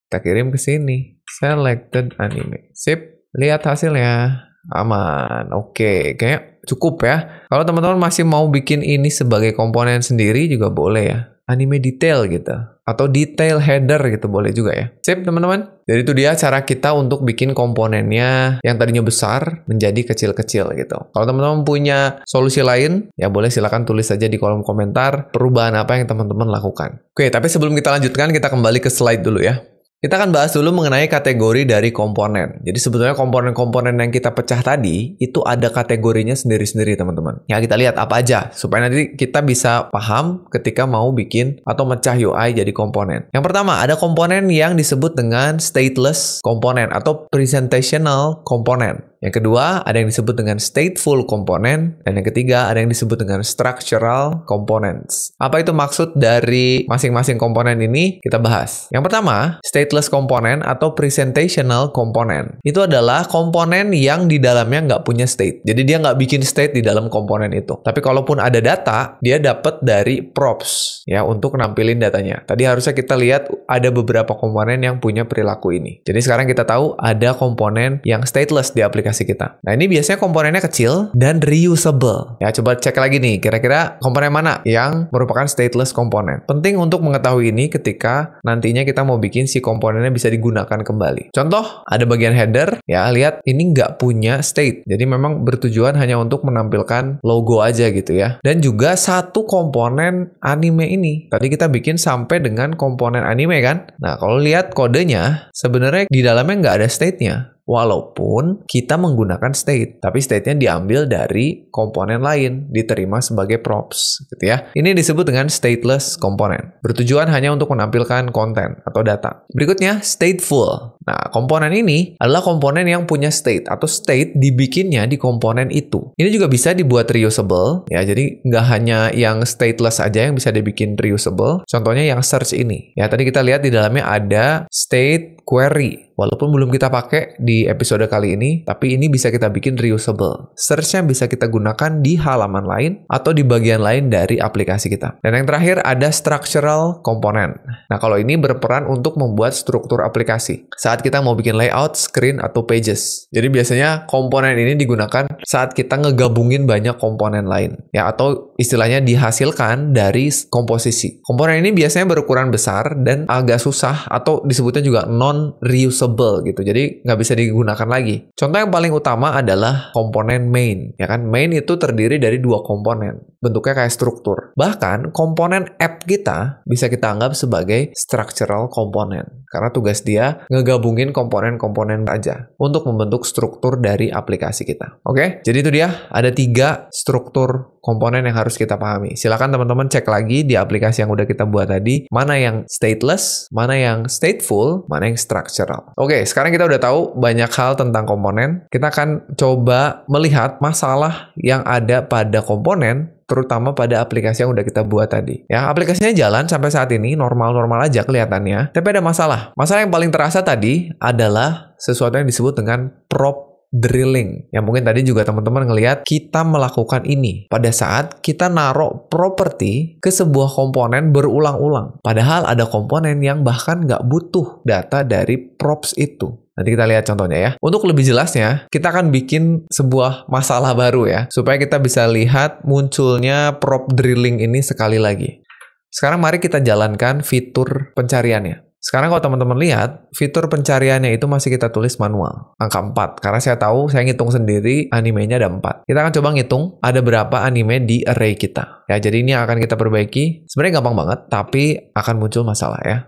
kita kirim ke sini. Selected anime. Sip, lihat hasilnya. Aman. Oke, okay. kayak cukup ya. Kalau teman-teman masih mau bikin ini sebagai komponen sendiri juga boleh ya. Anime detail gitu. Atau detail header gitu boleh juga ya. Sip teman-teman. Jadi itu dia cara kita untuk bikin komponennya yang tadinya besar menjadi kecil-kecil gitu. Kalau teman-teman punya solusi lain, ya boleh silahkan tulis saja di kolom komentar perubahan apa yang teman-teman lakukan. Oke, tapi sebelum kita lanjutkan, kita kembali ke slide dulu ya. Kita akan bahas dulu mengenai kategori dari komponen. Jadi sebetulnya komponen-komponen yang kita pecah tadi itu ada kategorinya sendiri-sendiri teman-teman. Ya kita lihat apa aja supaya nanti kita bisa paham ketika mau bikin atau mecah UI jadi komponen. Yang pertama ada komponen yang disebut dengan stateless komponen atau presentational komponen. Yang kedua, ada yang disebut dengan stateful component. Dan yang ketiga, ada yang disebut dengan structural components. Apa itu maksud dari masing-masing komponen ini? Kita bahas. Yang pertama, stateless component atau presentational component. Itu adalah komponen yang di dalamnya nggak punya state. Jadi dia nggak bikin state di dalam komponen itu. Tapi kalaupun ada data, dia dapat dari props ya untuk nampilin datanya. Tadi harusnya kita lihat ada beberapa komponen yang punya perilaku ini. Jadi sekarang kita tahu ada komponen yang stateless di aplikasi aplikasi kita. Nah, ini biasanya komponennya kecil dan reusable. Ya, coba cek lagi nih, kira-kira komponen mana yang merupakan stateless komponen. Penting untuk mengetahui ini ketika nantinya kita mau bikin si komponennya bisa digunakan kembali. Contoh, ada bagian header, ya lihat ini nggak punya state. Jadi memang bertujuan hanya untuk menampilkan logo aja gitu ya. Dan juga satu komponen anime ini. Tadi kita bikin sampai dengan komponen anime kan? Nah, kalau lihat kodenya, sebenarnya di dalamnya nggak ada state-nya walaupun kita menggunakan state, tapi state-nya diambil dari komponen lain, diterima sebagai props, gitu ya. Ini disebut dengan stateless komponen, bertujuan hanya untuk menampilkan konten atau data. Berikutnya, stateful. Nah, komponen ini adalah komponen yang punya state atau state dibikinnya di komponen itu. Ini juga bisa dibuat reusable, ya. Jadi nggak hanya yang stateless aja yang bisa dibikin reusable. Contohnya yang search ini. Ya, tadi kita lihat di dalamnya ada state query. Walaupun belum kita pakai di episode kali ini, tapi ini bisa kita bikin reusable. Search-nya bisa kita gunakan di halaman lain atau di bagian lain dari aplikasi kita. Dan yang terakhir ada structural component. Nah, kalau ini berperan untuk membuat struktur aplikasi. Saat saat kita mau bikin layout, screen, atau pages. Jadi biasanya komponen ini digunakan saat kita ngegabungin banyak komponen lain, ya atau istilahnya dihasilkan dari komposisi. Komponen ini biasanya berukuran besar dan agak susah atau disebutnya juga non-reusable gitu, jadi nggak bisa digunakan lagi. Contoh yang paling utama adalah komponen main, ya kan? Main itu terdiri dari dua komponen, bentuknya kayak struktur. Bahkan komponen app kita bisa kita anggap sebagai structural component. Karena tugas dia ngegabungin komponen-komponen aja untuk membentuk struktur dari aplikasi kita. Oke, jadi itu dia. Ada tiga struktur komponen yang harus kita pahami. Silakan teman-teman cek lagi di aplikasi yang udah kita buat tadi, mana yang stateless, mana yang stateful, mana yang structural. Oke, sekarang kita udah tahu banyak hal tentang komponen. Kita akan coba melihat masalah yang ada pada komponen terutama pada aplikasi yang udah kita buat tadi. Ya, aplikasinya jalan sampai saat ini normal-normal aja kelihatannya, tapi ada masalah. Masalah yang paling terasa tadi adalah sesuatu yang disebut dengan prop drilling. Yang mungkin tadi juga teman-teman ngelihat kita melakukan ini pada saat kita naruh properti ke sebuah komponen berulang-ulang. Padahal ada komponen yang bahkan nggak butuh data dari props itu. Nanti kita lihat contohnya ya. Untuk lebih jelasnya, kita akan bikin sebuah masalah baru ya, supaya kita bisa lihat munculnya prop drilling ini sekali lagi. Sekarang mari kita jalankan fitur pencariannya. Sekarang kalau teman-teman lihat, fitur pencariannya itu masih kita tulis manual. Angka 4. Karena saya tahu, saya ngitung sendiri, animenya ada 4. Kita akan coba ngitung ada berapa anime di array kita. Ya, jadi ini yang akan kita perbaiki. Sebenarnya gampang banget, tapi akan muncul masalah ya.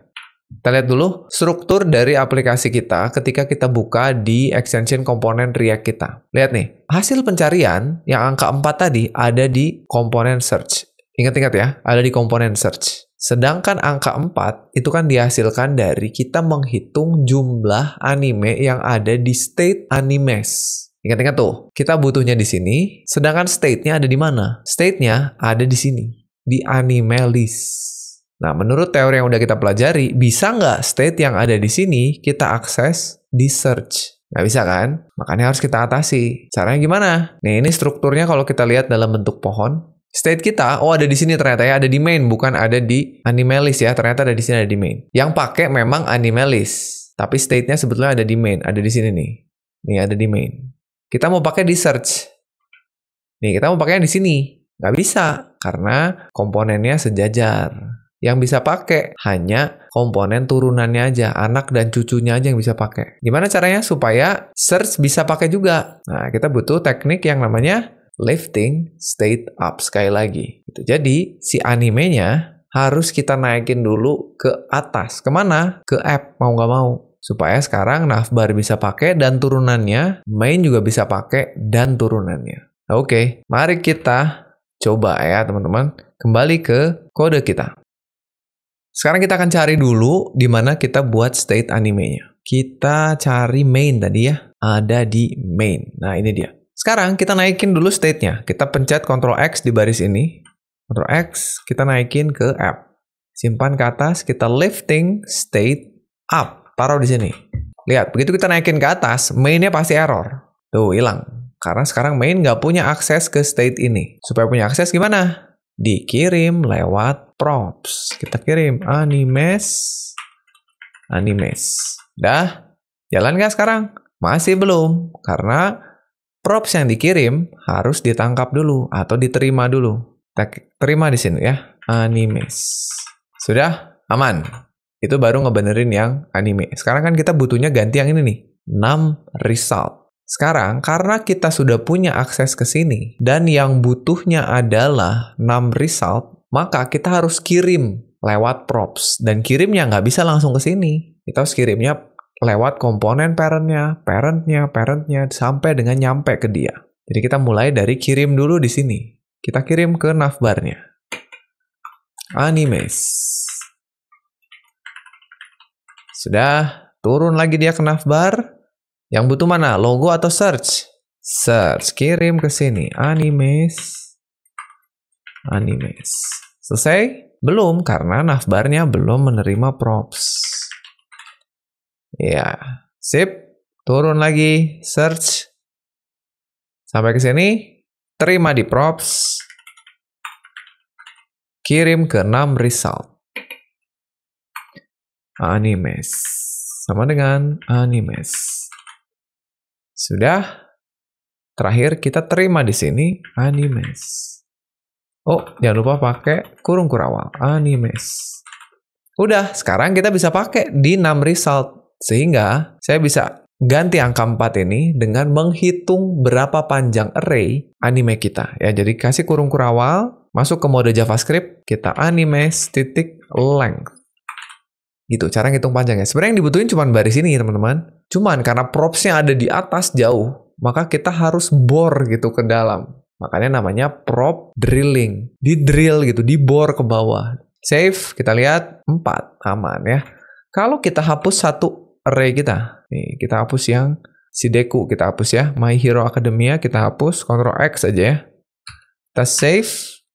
Kita lihat dulu struktur dari aplikasi kita ketika kita buka di extension komponen React kita. Lihat nih, hasil pencarian yang angka 4 tadi ada di komponen search. Ingat-ingat ya, ada di komponen search. Sedangkan angka 4 itu kan dihasilkan dari kita menghitung jumlah anime yang ada di state animes. Ingat-ingat tuh, kita butuhnya di sini, sedangkan state-nya ada di mana? State-nya ada di sini, di anime list. Nah, menurut teori yang udah kita pelajari, bisa nggak state yang ada di sini kita akses di search? Nggak bisa kan? Makanya harus kita atasi. Caranya gimana? Nih, ini strukturnya kalau kita lihat dalam bentuk pohon state kita, oh ada di sini ternyata ya, ada di main, bukan ada di animalis ya, ternyata ada di sini ada di main. Yang pakai memang animalis, tapi state-nya sebetulnya ada di main, ada di sini nih. Nih ada di main. Kita mau pakai di search. Nih kita mau pakai di sini. Nggak bisa, karena komponennya sejajar. Yang bisa pakai hanya komponen turunannya aja, anak dan cucunya aja yang bisa pakai. Gimana caranya supaya search bisa pakai juga? Nah, kita butuh teknik yang namanya lifting, state up sekali lagi. Gitu. Jadi si animenya harus kita naikin dulu ke atas. Kemana? Ke app, mau nggak mau. Supaya sekarang navbar bisa pakai dan turunannya, main juga bisa pakai dan turunannya. Nah, oke, mari kita coba ya teman-teman. Kembali ke kode kita. Sekarang kita akan cari dulu di mana kita buat state animenya. Kita cari main tadi ya, ada di main. Nah, ini dia. Sekarang kita naikin dulu state-nya. Kita pencet Ctrl X di baris ini. Ctrl X, kita naikin ke app. Simpan ke atas, kita lifting state up. Taruh di sini. Lihat, begitu kita naikin ke atas, mainnya pasti error. Tuh, hilang. Karena sekarang main nggak punya akses ke state ini. Supaya punya akses gimana? Dikirim lewat props. Kita kirim animes. Animes. Dah? Jalan nggak sekarang? Masih belum. Karena props yang dikirim harus ditangkap dulu atau diterima dulu. Terima di sini ya, animes. Sudah aman. Itu baru ngebenerin yang anime. Sekarang kan kita butuhnya ganti yang ini nih, 6 result. Sekarang karena kita sudah punya akses ke sini dan yang butuhnya adalah 6 result, maka kita harus kirim lewat props dan kirimnya nggak bisa langsung ke sini. Kita harus kirimnya lewat komponen parentnya, parentnya, parentnya, sampai dengan nyampe ke dia. Jadi kita mulai dari kirim dulu di sini. Kita kirim ke navbarnya. Animes. Sudah, turun lagi dia ke navbar. Yang butuh mana? Logo atau search? Search, kirim ke sini. Animes. Animes. Selesai? Belum, karena navbarnya belum menerima props. Ya, sip. Turun lagi, search. Sampai ke sini, terima di props. Kirim ke 6 result. Animes. Sama dengan animes. Sudah. Terakhir kita terima di sini animes. Oh, jangan lupa pakai kurung kurawal animes. Udah, sekarang kita bisa pakai di 6 result. Sehingga saya bisa ganti angka 4 ini dengan menghitung berapa panjang array anime kita. Ya, jadi kasih kurung kurawal, masuk ke mode JavaScript, kita anime titik length. Gitu, cara ngitung panjangnya. Sebenarnya yang dibutuhin cuma baris ini, teman-teman. Cuman karena propsnya ada di atas jauh, maka kita harus bor gitu ke dalam. Makanya namanya prop drilling. Di drill gitu, dibor ke bawah. Save, kita lihat 4, aman ya. Kalau kita hapus satu array kita. Nih, kita hapus yang si Deku kita hapus ya. My Hero Academia kita hapus. Ctrl X aja ya. Kita save.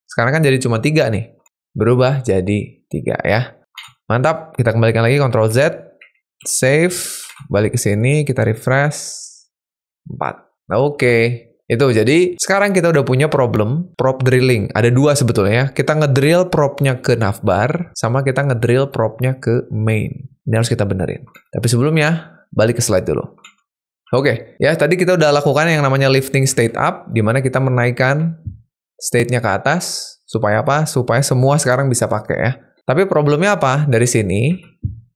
Sekarang kan jadi cuma tiga nih. Berubah jadi tiga ya. Mantap. Kita kembalikan lagi Ctrl Z. Save. Balik ke sini. Kita refresh. Empat. Oke. Okay. Itu jadi sekarang kita udah punya problem prop drilling. Ada dua sebetulnya ya. Kita ngedrill propnya ke navbar sama kita ngedrill propnya ke main. Ini harus kita benerin. Tapi sebelumnya, balik ke slide dulu. Oke, okay, ya tadi kita udah lakukan yang namanya lifting state up, di mana kita menaikkan state-nya ke atas, supaya apa? Supaya semua sekarang bisa pakai ya. Tapi problemnya apa? Dari sini,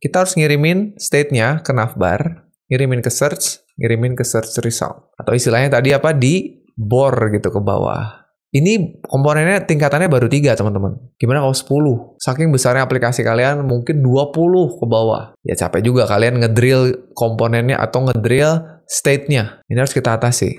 kita harus ngirimin state-nya ke navbar, ngirimin ke search, ngirimin ke search result. Atau istilahnya tadi apa? Di bor gitu ke bawah. Ini komponennya tingkatannya baru tiga teman-teman. Gimana kalau 10? Saking besarnya aplikasi kalian mungkin 20 ke bawah. Ya capek juga kalian ngedrill komponennya atau ngedrill state-nya. Ini harus kita atasi.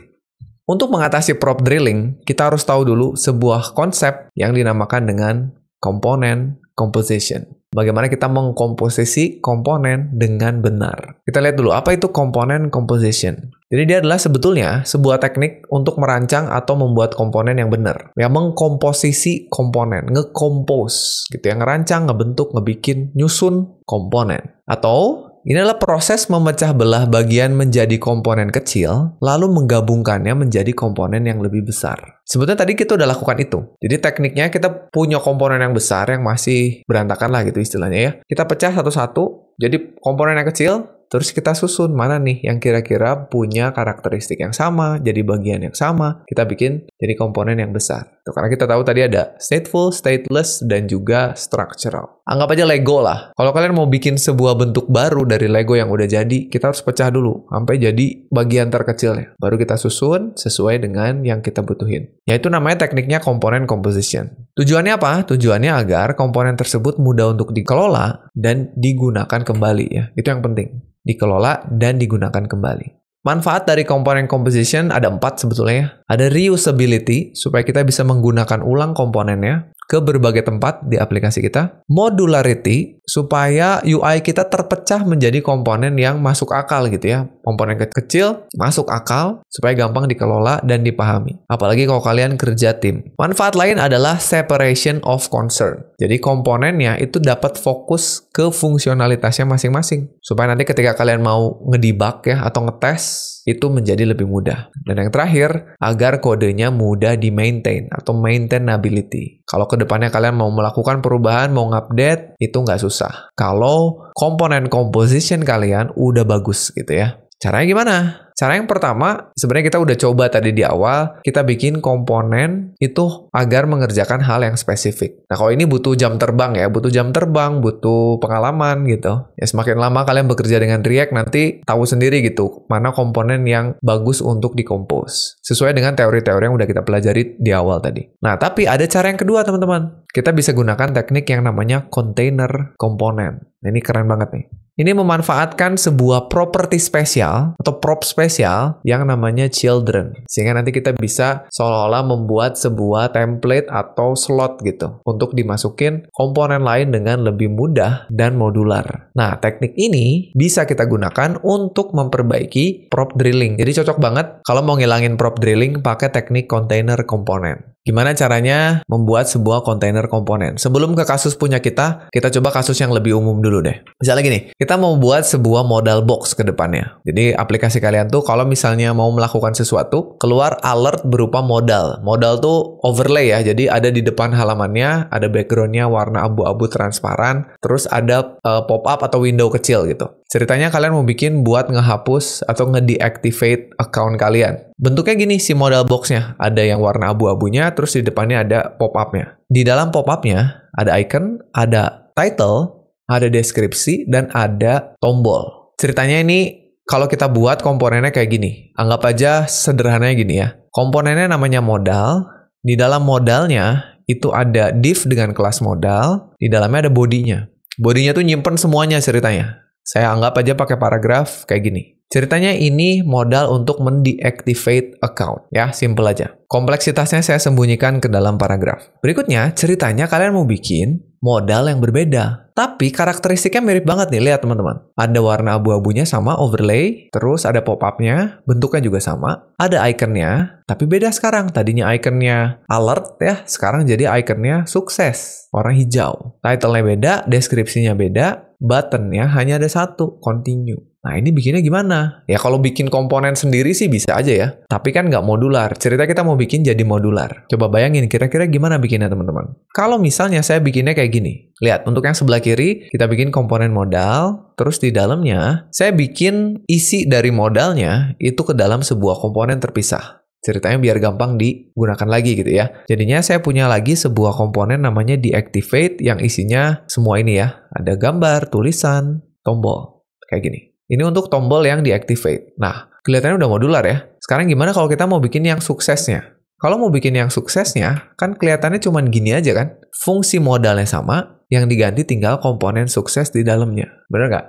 Untuk mengatasi prop drilling, kita harus tahu dulu sebuah konsep yang dinamakan dengan komponen composition bagaimana kita mengkomposisi komponen dengan benar. Kita lihat dulu apa itu komponen composition. Jadi dia adalah sebetulnya sebuah teknik untuk merancang atau membuat komponen yang benar. Ya mengkomposisi komponen, ngekompos gitu ya, ngerancang, ngebentuk, ngebikin, nyusun komponen. Atau ini adalah proses memecah belah bagian menjadi komponen kecil, lalu menggabungkannya menjadi komponen yang lebih besar. Sebetulnya tadi kita udah lakukan itu. Jadi tekniknya kita punya komponen yang besar yang masih berantakan lah gitu istilahnya ya. Kita pecah satu-satu, jadi komponen yang kecil, Terus kita susun mana nih yang kira-kira punya karakteristik yang sama, jadi bagian yang sama. Kita bikin jadi komponen yang besar. Tuh, karena kita tahu tadi ada stateful, stateless, dan juga structural. Anggap aja Lego lah. Kalau kalian mau bikin sebuah bentuk baru dari Lego yang udah jadi, kita harus pecah dulu sampai jadi bagian terkecilnya. Baru kita susun sesuai dengan yang kita butuhin. Yaitu namanya tekniknya komponen composition. Tujuannya apa? Tujuannya agar komponen tersebut mudah untuk dikelola dan digunakan kembali ya. Itu yang penting dikelola dan digunakan kembali. Manfaat dari komponen composition ada empat sebetulnya. Ya. Ada reusability, supaya kita bisa menggunakan ulang komponennya ke berbagai tempat di aplikasi kita. Modularity, supaya UI kita terpecah menjadi komponen yang masuk akal gitu ya. Komponen ke kecil masuk akal supaya gampang dikelola dan dipahami. Apalagi kalau kalian kerja tim. Manfaat lain adalah separation of concern. Jadi komponennya itu dapat fokus ke fungsionalitasnya masing-masing. Supaya nanti ketika kalian mau ngedebug ya atau ngetes itu menjadi lebih mudah. Dan yang terakhir, agar kodenya mudah di-maintain atau maintainability. Kalau kedepannya kalian mau melakukan perubahan, mau ngupdate, itu nggak susah usah kalau komponen composition kalian udah bagus gitu ya. Caranya gimana? Cara yang pertama, sebenarnya kita udah coba tadi di awal, kita bikin komponen itu agar mengerjakan hal yang spesifik. Nah, kalau ini butuh jam terbang ya, butuh jam terbang, butuh pengalaman gitu. Ya, semakin lama kalian bekerja dengan React, nanti tahu sendiri gitu, mana komponen yang bagus untuk dikompos. Sesuai dengan teori-teori yang udah kita pelajari di awal tadi. Nah, tapi ada cara yang kedua, teman-teman. Kita bisa gunakan teknik yang namanya container komponen. Nah, ini keren banget nih. Ini memanfaatkan sebuah properti spesial atau prop spesial yang namanya children. Sehingga nanti kita bisa seolah-olah membuat sebuah template atau slot gitu untuk dimasukin komponen lain dengan lebih mudah dan modular. Nah, teknik ini bisa kita gunakan untuk memperbaiki prop drilling. Jadi cocok banget kalau mau ngilangin prop drilling pakai teknik container komponen. Gimana caranya membuat sebuah kontainer komponen? Sebelum ke kasus punya kita, kita coba kasus yang lebih umum dulu deh. Misalnya gini, kita mau buat sebuah modal box ke depannya. Jadi aplikasi kalian tuh kalau misalnya mau melakukan sesuatu, keluar alert berupa modal. Modal tuh overlay ya, jadi ada di depan halamannya, ada backgroundnya warna abu-abu transparan, terus ada uh, pop-up atau window kecil gitu. Ceritanya kalian mau bikin buat ngehapus atau ngedeactivate account kalian. Bentuknya gini si modal boxnya, ada yang warna abu-abunya, terus di depannya ada pop-upnya. Di dalam pop-upnya ada icon, ada title, ada deskripsi, dan ada tombol. Ceritanya ini kalau kita buat komponennya kayak gini, anggap aja sederhananya gini ya. Komponennya namanya modal, di dalam modalnya itu ada div dengan kelas modal, di dalamnya ada bodinya. Bodinya tuh nyimpen semuanya ceritanya saya anggap aja pakai paragraf kayak gini. Ceritanya ini modal untuk mendeactivate account, ya simple aja. Kompleksitasnya saya sembunyikan ke dalam paragraf. Berikutnya, ceritanya kalian mau bikin modal yang berbeda. Tapi karakteristiknya mirip banget nih, lihat teman-teman. Ada warna abu-abunya sama overlay, terus ada pop up nya bentuknya juga sama. Ada ikonnya, tapi beda sekarang. Tadinya ikonnya alert ya, sekarang jadi ikonnya sukses, orang hijau. Title-nya beda, deskripsinya beda, Button ya hanya ada satu, continue. Nah ini bikinnya gimana? Ya kalau bikin komponen sendiri sih bisa aja ya. Tapi kan nggak modular. Cerita kita mau bikin jadi modular. Coba bayangin kira-kira gimana bikinnya teman-teman. Kalau misalnya saya bikinnya kayak gini. Lihat, untuk yang sebelah kiri kita bikin komponen modal. Terus di dalamnya saya bikin isi dari modalnya itu ke dalam sebuah komponen terpisah ceritanya biar gampang digunakan lagi gitu ya. Jadinya saya punya lagi sebuah komponen namanya deactivate yang isinya semua ini ya. Ada gambar, tulisan, tombol. Kayak gini. Ini untuk tombol yang deactivate. Nah, kelihatannya udah modular ya. Sekarang gimana kalau kita mau bikin yang suksesnya? Kalau mau bikin yang suksesnya, kan kelihatannya cuma gini aja kan. Fungsi modalnya sama, yang diganti tinggal komponen sukses di dalamnya. Bener nggak?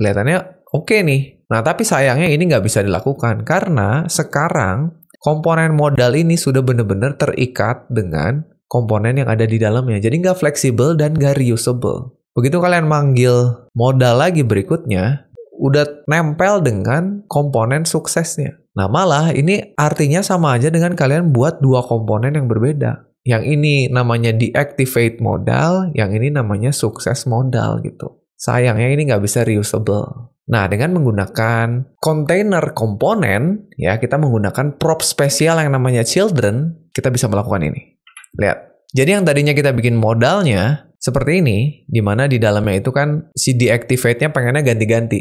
Kelihatannya oke okay nih. Nah, tapi sayangnya ini nggak bisa dilakukan karena sekarang komponen modal ini sudah benar-benar terikat dengan komponen yang ada di dalamnya. Jadi nggak fleksibel dan nggak reusable. Begitu kalian manggil modal lagi berikutnya, udah nempel dengan komponen suksesnya. Nah malah ini artinya sama aja dengan kalian buat dua komponen yang berbeda. Yang ini namanya deactivate modal, yang ini namanya sukses modal gitu. Sayangnya ini nggak bisa reusable. Nah, dengan menggunakan container komponen, ya kita menggunakan prop spesial yang namanya children, kita bisa melakukan ini. Lihat. Jadi yang tadinya kita bikin modalnya seperti ini, di mana di dalamnya itu kan si deactivate-nya pengennya ganti-ganti.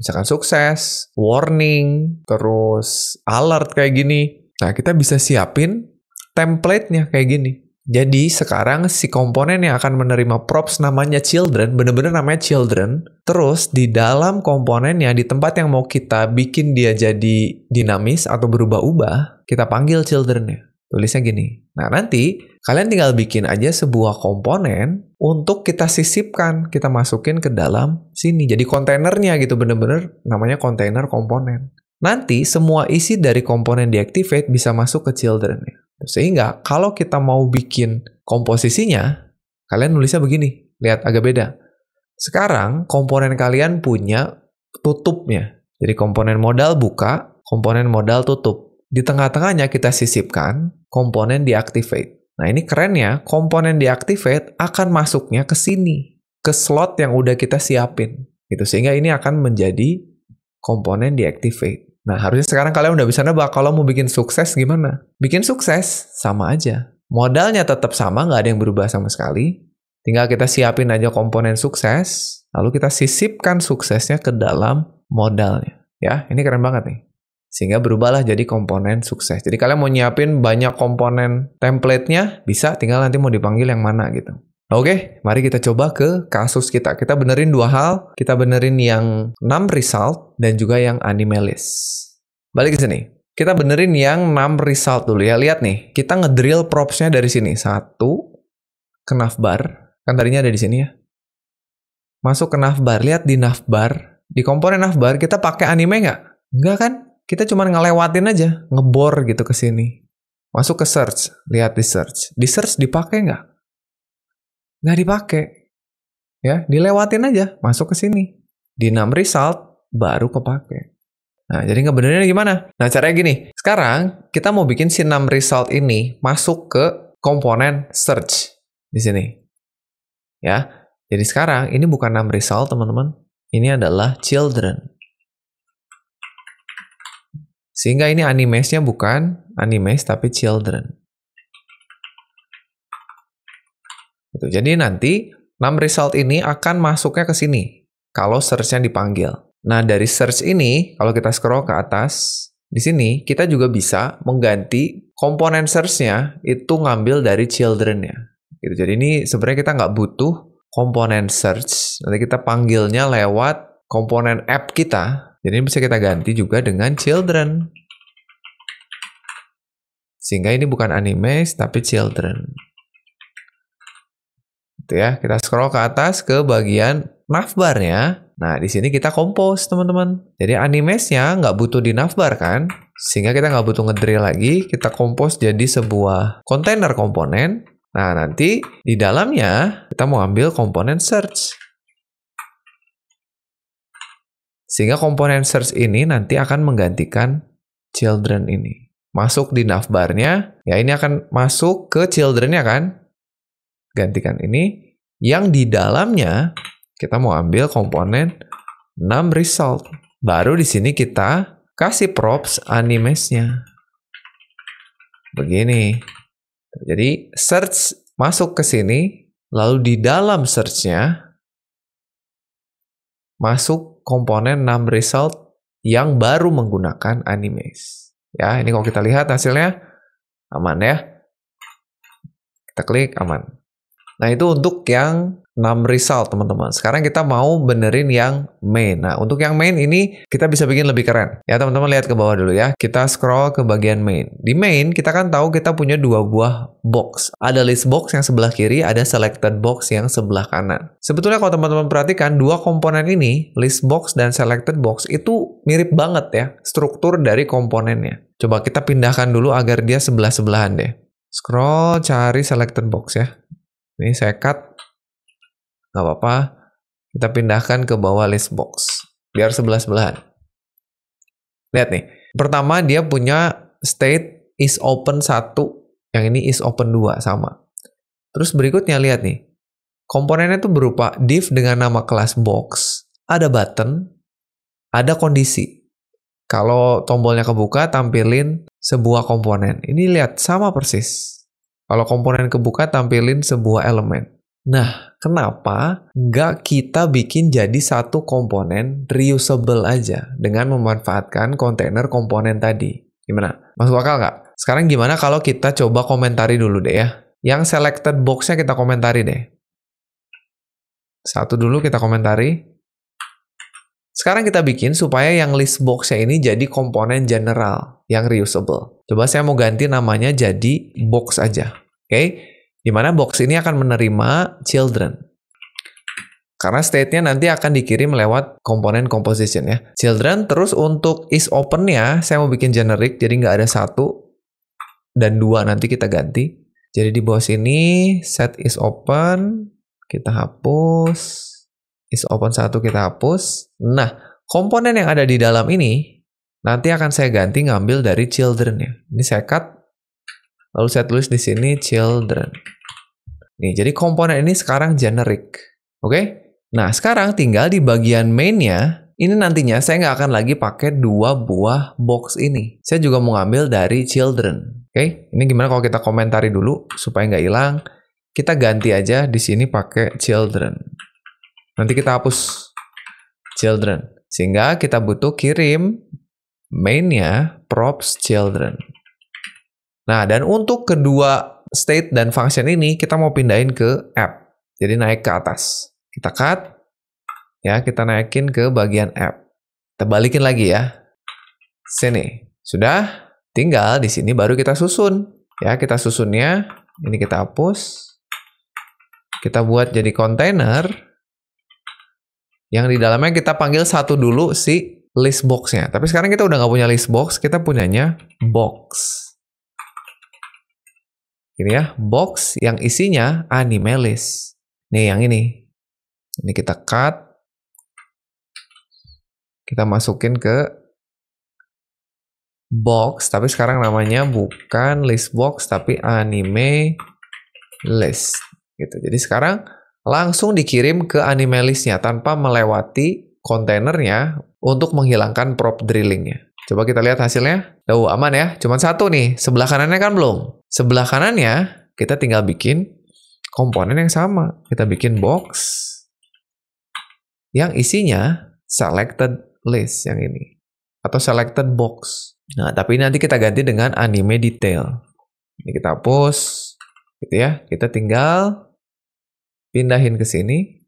Misalkan sukses, warning, terus alert kayak gini. Nah, kita bisa siapin template-nya kayak gini. Jadi sekarang si komponen yang akan menerima props namanya children, bener-bener namanya children. Terus di dalam komponennya, di tempat yang mau kita bikin dia jadi dinamis atau berubah-ubah, kita panggil childrennya. Tulisnya gini. Nah nanti kalian tinggal bikin aja sebuah komponen untuk kita sisipkan, kita masukin ke dalam sini. Jadi kontainernya gitu, bener-bener namanya container komponen. Nanti semua isi dari komponen diactivate bisa masuk ke childrennya. Sehingga kalau kita mau bikin komposisinya, kalian nulisnya begini. Lihat agak beda. Sekarang komponen kalian punya tutupnya. Jadi komponen modal buka, komponen modal tutup. Di tengah-tengahnya kita sisipkan komponen deactivate. Nah ini kerennya, komponen deactivate akan masuknya ke sini, ke slot yang udah kita siapin. Gitu. Sehingga ini akan menjadi komponen deactivate. Nah, harusnya sekarang kalian udah bisa nebak kalau mau bikin sukses gimana? Bikin sukses sama aja. Modalnya tetap sama, nggak ada yang berubah sama sekali. Tinggal kita siapin aja komponen sukses, lalu kita sisipkan suksesnya ke dalam modalnya. Ya, ini keren banget nih. Sehingga berubahlah jadi komponen sukses. Jadi kalian mau nyiapin banyak komponen template-nya, bisa tinggal nanti mau dipanggil yang mana gitu. Oke, okay, mari kita coba ke kasus kita. Kita benerin dua hal. Kita benerin yang 6 result dan juga yang anime Balik ke sini. Kita benerin yang 6 result dulu ya. Lihat nih, kita ngedrill props-nya dari sini. Satu, ke navbar. Kan tadinya ada di sini ya. Masuk ke navbar. Lihat di navbar. Di komponen navbar kita pakai anime nggak? Nggak kan? Kita cuma ngelewatin aja. Ngebor gitu ke sini. Masuk ke search. Lihat di search. Di search dipakai nggak? nggak dipakai. Ya, dilewatin aja, masuk ke sini. Di enam result baru kepake. Nah, jadi nggak benernya gimana? Nah, caranya gini. Sekarang kita mau bikin si enam result ini masuk ke komponen search di sini. Ya. Jadi sekarang ini bukan enam result, teman-teman. Ini adalah children. Sehingga ini animesnya bukan animes tapi children. Gitu. Jadi nanti 6 result ini akan masuknya ke sini kalau search-nya dipanggil. Nah, dari search ini kalau kita scroll ke atas, di sini kita juga bisa mengganti komponen search-nya itu ngambil dari children-nya. Gitu. Jadi ini sebenarnya kita nggak butuh komponen search. Nanti kita panggilnya lewat komponen app kita. Jadi ini bisa kita ganti juga dengan children. Sehingga ini bukan anime tapi children gitu ya. Kita scroll ke atas ke bagian navbarnya. Nah, di sini kita compose, teman-teman. Jadi animesnya nggak butuh di navbar kan? Sehingga kita nggak butuh ngedrill lagi, kita compose jadi sebuah kontainer komponen. Nah, nanti di dalamnya kita mau ambil komponen search. Sehingga komponen search ini nanti akan menggantikan children ini. Masuk di navbarnya, ya ini akan masuk ke childrennya kan? gantikan ini yang di dalamnya kita mau ambil komponen num result. Baru di sini kita kasih props animesnya. Begini. Jadi search masuk ke sini, lalu di dalam searchnya masuk komponen num result yang baru menggunakan animes. Ya, ini kalau kita lihat hasilnya aman ya. Kita klik aman. Nah, itu untuk yang 6 result teman-teman. Sekarang kita mau benerin yang main. Nah, untuk yang main ini kita bisa bikin lebih keren. Ya, teman-teman lihat ke bawah dulu ya. Kita scroll ke bagian main. Di main kita kan tahu kita punya dua buah box. Ada list box yang sebelah kiri, ada selected box yang sebelah kanan. Sebetulnya kalau teman-teman perhatikan dua komponen ini, list box dan selected box itu mirip banget ya struktur dari komponennya. Coba kita pindahkan dulu agar dia sebelah-sebelahan deh. Scroll cari selected box ya. Ini saya cut. Nggak apa-apa. Kita pindahkan ke bawah list box. Biar sebelah-sebelahan. Lihat nih. Pertama dia punya state is open 1. Yang ini is open 2. Sama. Terus berikutnya lihat nih. Komponennya itu berupa div dengan nama kelas box. Ada button. Ada kondisi. Kalau tombolnya kebuka, tampilin sebuah komponen. Ini lihat sama persis. Kalau komponen kebuka, tampilin sebuah elemen. Nah, kenapa nggak kita bikin jadi satu komponen reusable aja dengan memanfaatkan kontainer komponen tadi? Gimana? Masuk akal nggak? Sekarang gimana kalau kita coba komentari dulu deh ya. Yang selected box-nya kita komentari deh. Satu dulu kita komentari. Sekarang kita bikin supaya yang list box-nya ini jadi komponen general yang reusable. Coba saya mau ganti namanya jadi box aja. Oke? Okay? Dimana box ini akan menerima children. Karena state-nya nanti akan dikirim lewat komponen composition ya. Children, terus untuk is open-nya saya mau bikin generic, jadi nggak ada satu dan dua nanti kita ganti. Jadi di bawah sini, set is open, kita hapus is open 1 kita hapus. Nah, komponen yang ada di dalam ini nanti akan saya ganti ngambil dari children ya. Ini saya cut lalu saya tulis di sini children. Nih, jadi komponen ini sekarang generic. Oke? Okay? Nah, sekarang tinggal di bagian mainnya, ini nantinya saya nggak akan lagi pakai dua buah box ini. Saya juga mau ngambil dari children. Oke, okay? ini gimana kalau kita komentari dulu supaya nggak hilang. Kita ganti aja di sini pakai children. Nanti kita hapus children. Sehingga kita butuh kirim mainnya props children. Nah, dan untuk kedua state dan function ini kita mau pindahin ke app. Jadi naik ke atas. Kita cut. Ya, kita naikin ke bagian app. Kita balikin lagi ya. Sini. Sudah? Tinggal di sini baru kita susun. Ya, kita susunnya. Ini kita hapus. Kita buat jadi container yang di dalamnya kita panggil satu dulu si list boxnya. Tapi sekarang kita udah nggak punya list box, kita punyanya box. Ini ya, box yang isinya anime list. Nih yang ini. Ini kita cut. Kita masukin ke box, tapi sekarang namanya bukan list box, tapi anime list. Gitu. Jadi sekarang langsung dikirim ke animalisnya tanpa melewati kontainernya untuk menghilangkan prop drillingnya. Coba kita lihat hasilnya. Tuh, aman ya. Cuma satu nih. Sebelah kanannya kan belum. Sebelah kanannya kita tinggal bikin komponen yang sama. Kita bikin box yang isinya selected list yang ini. Atau selected box. Nah, tapi nanti kita ganti dengan anime detail. Ini kita hapus. Gitu ya. Kita tinggal pindahin ke sini.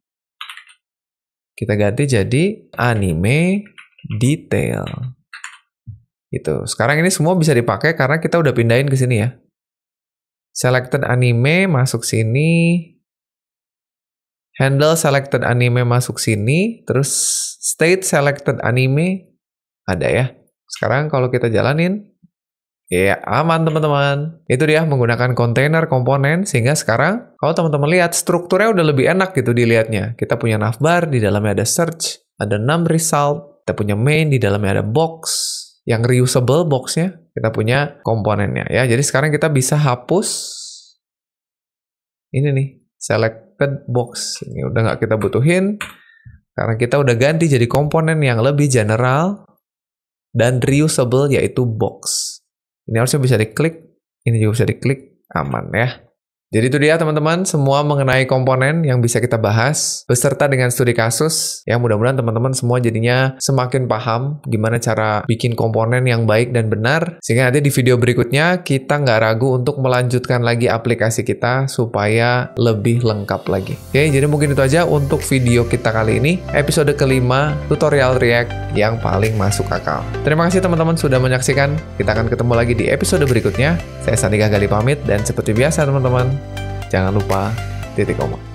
Kita ganti jadi anime detail. Gitu. Sekarang ini semua bisa dipakai karena kita udah pindahin ke sini ya. Selected anime masuk sini. Handle selected anime masuk sini, terus state selected anime ada ya. Sekarang kalau kita jalanin Ya, aman teman-teman. Itu dia menggunakan container komponen sehingga sekarang kalau teman-teman lihat strukturnya udah lebih enak gitu dilihatnya. Kita punya navbar, di dalamnya ada search, ada num result, kita punya main, di dalamnya ada box, yang reusable boxnya, kita punya komponennya ya. Jadi sekarang kita bisa hapus ini nih, selected box. Ini udah nggak kita butuhin, karena kita udah ganti jadi komponen yang lebih general dan reusable yaitu box. Ini harusnya bisa diklik, ini juga bisa diklik, aman ya. Jadi itu dia teman-teman semua mengenai komponen yang bisa kita bahas beserta dengan studi kasus yang mudah-mudahan teman-teman semua jadinya semakin paham gimana cara bikin komponen yang baik dan benar sehingga nanti di video berikutnya kita nggak ragu untuk melanjutkan lagi aplikasi kita supaya lebih lengkap lagi. Oke, jadi mungkin itu aja untuk video kita kali ini episode kelima tutorial React yang paling masuk akal. Terima kasih teman-teman sudah menyaksikan. Kita akan ketemu lagi di episode berikutnya. Saya Sandika Gali pamit dan seperti biasa teman-teman Jangan lupa titik koma.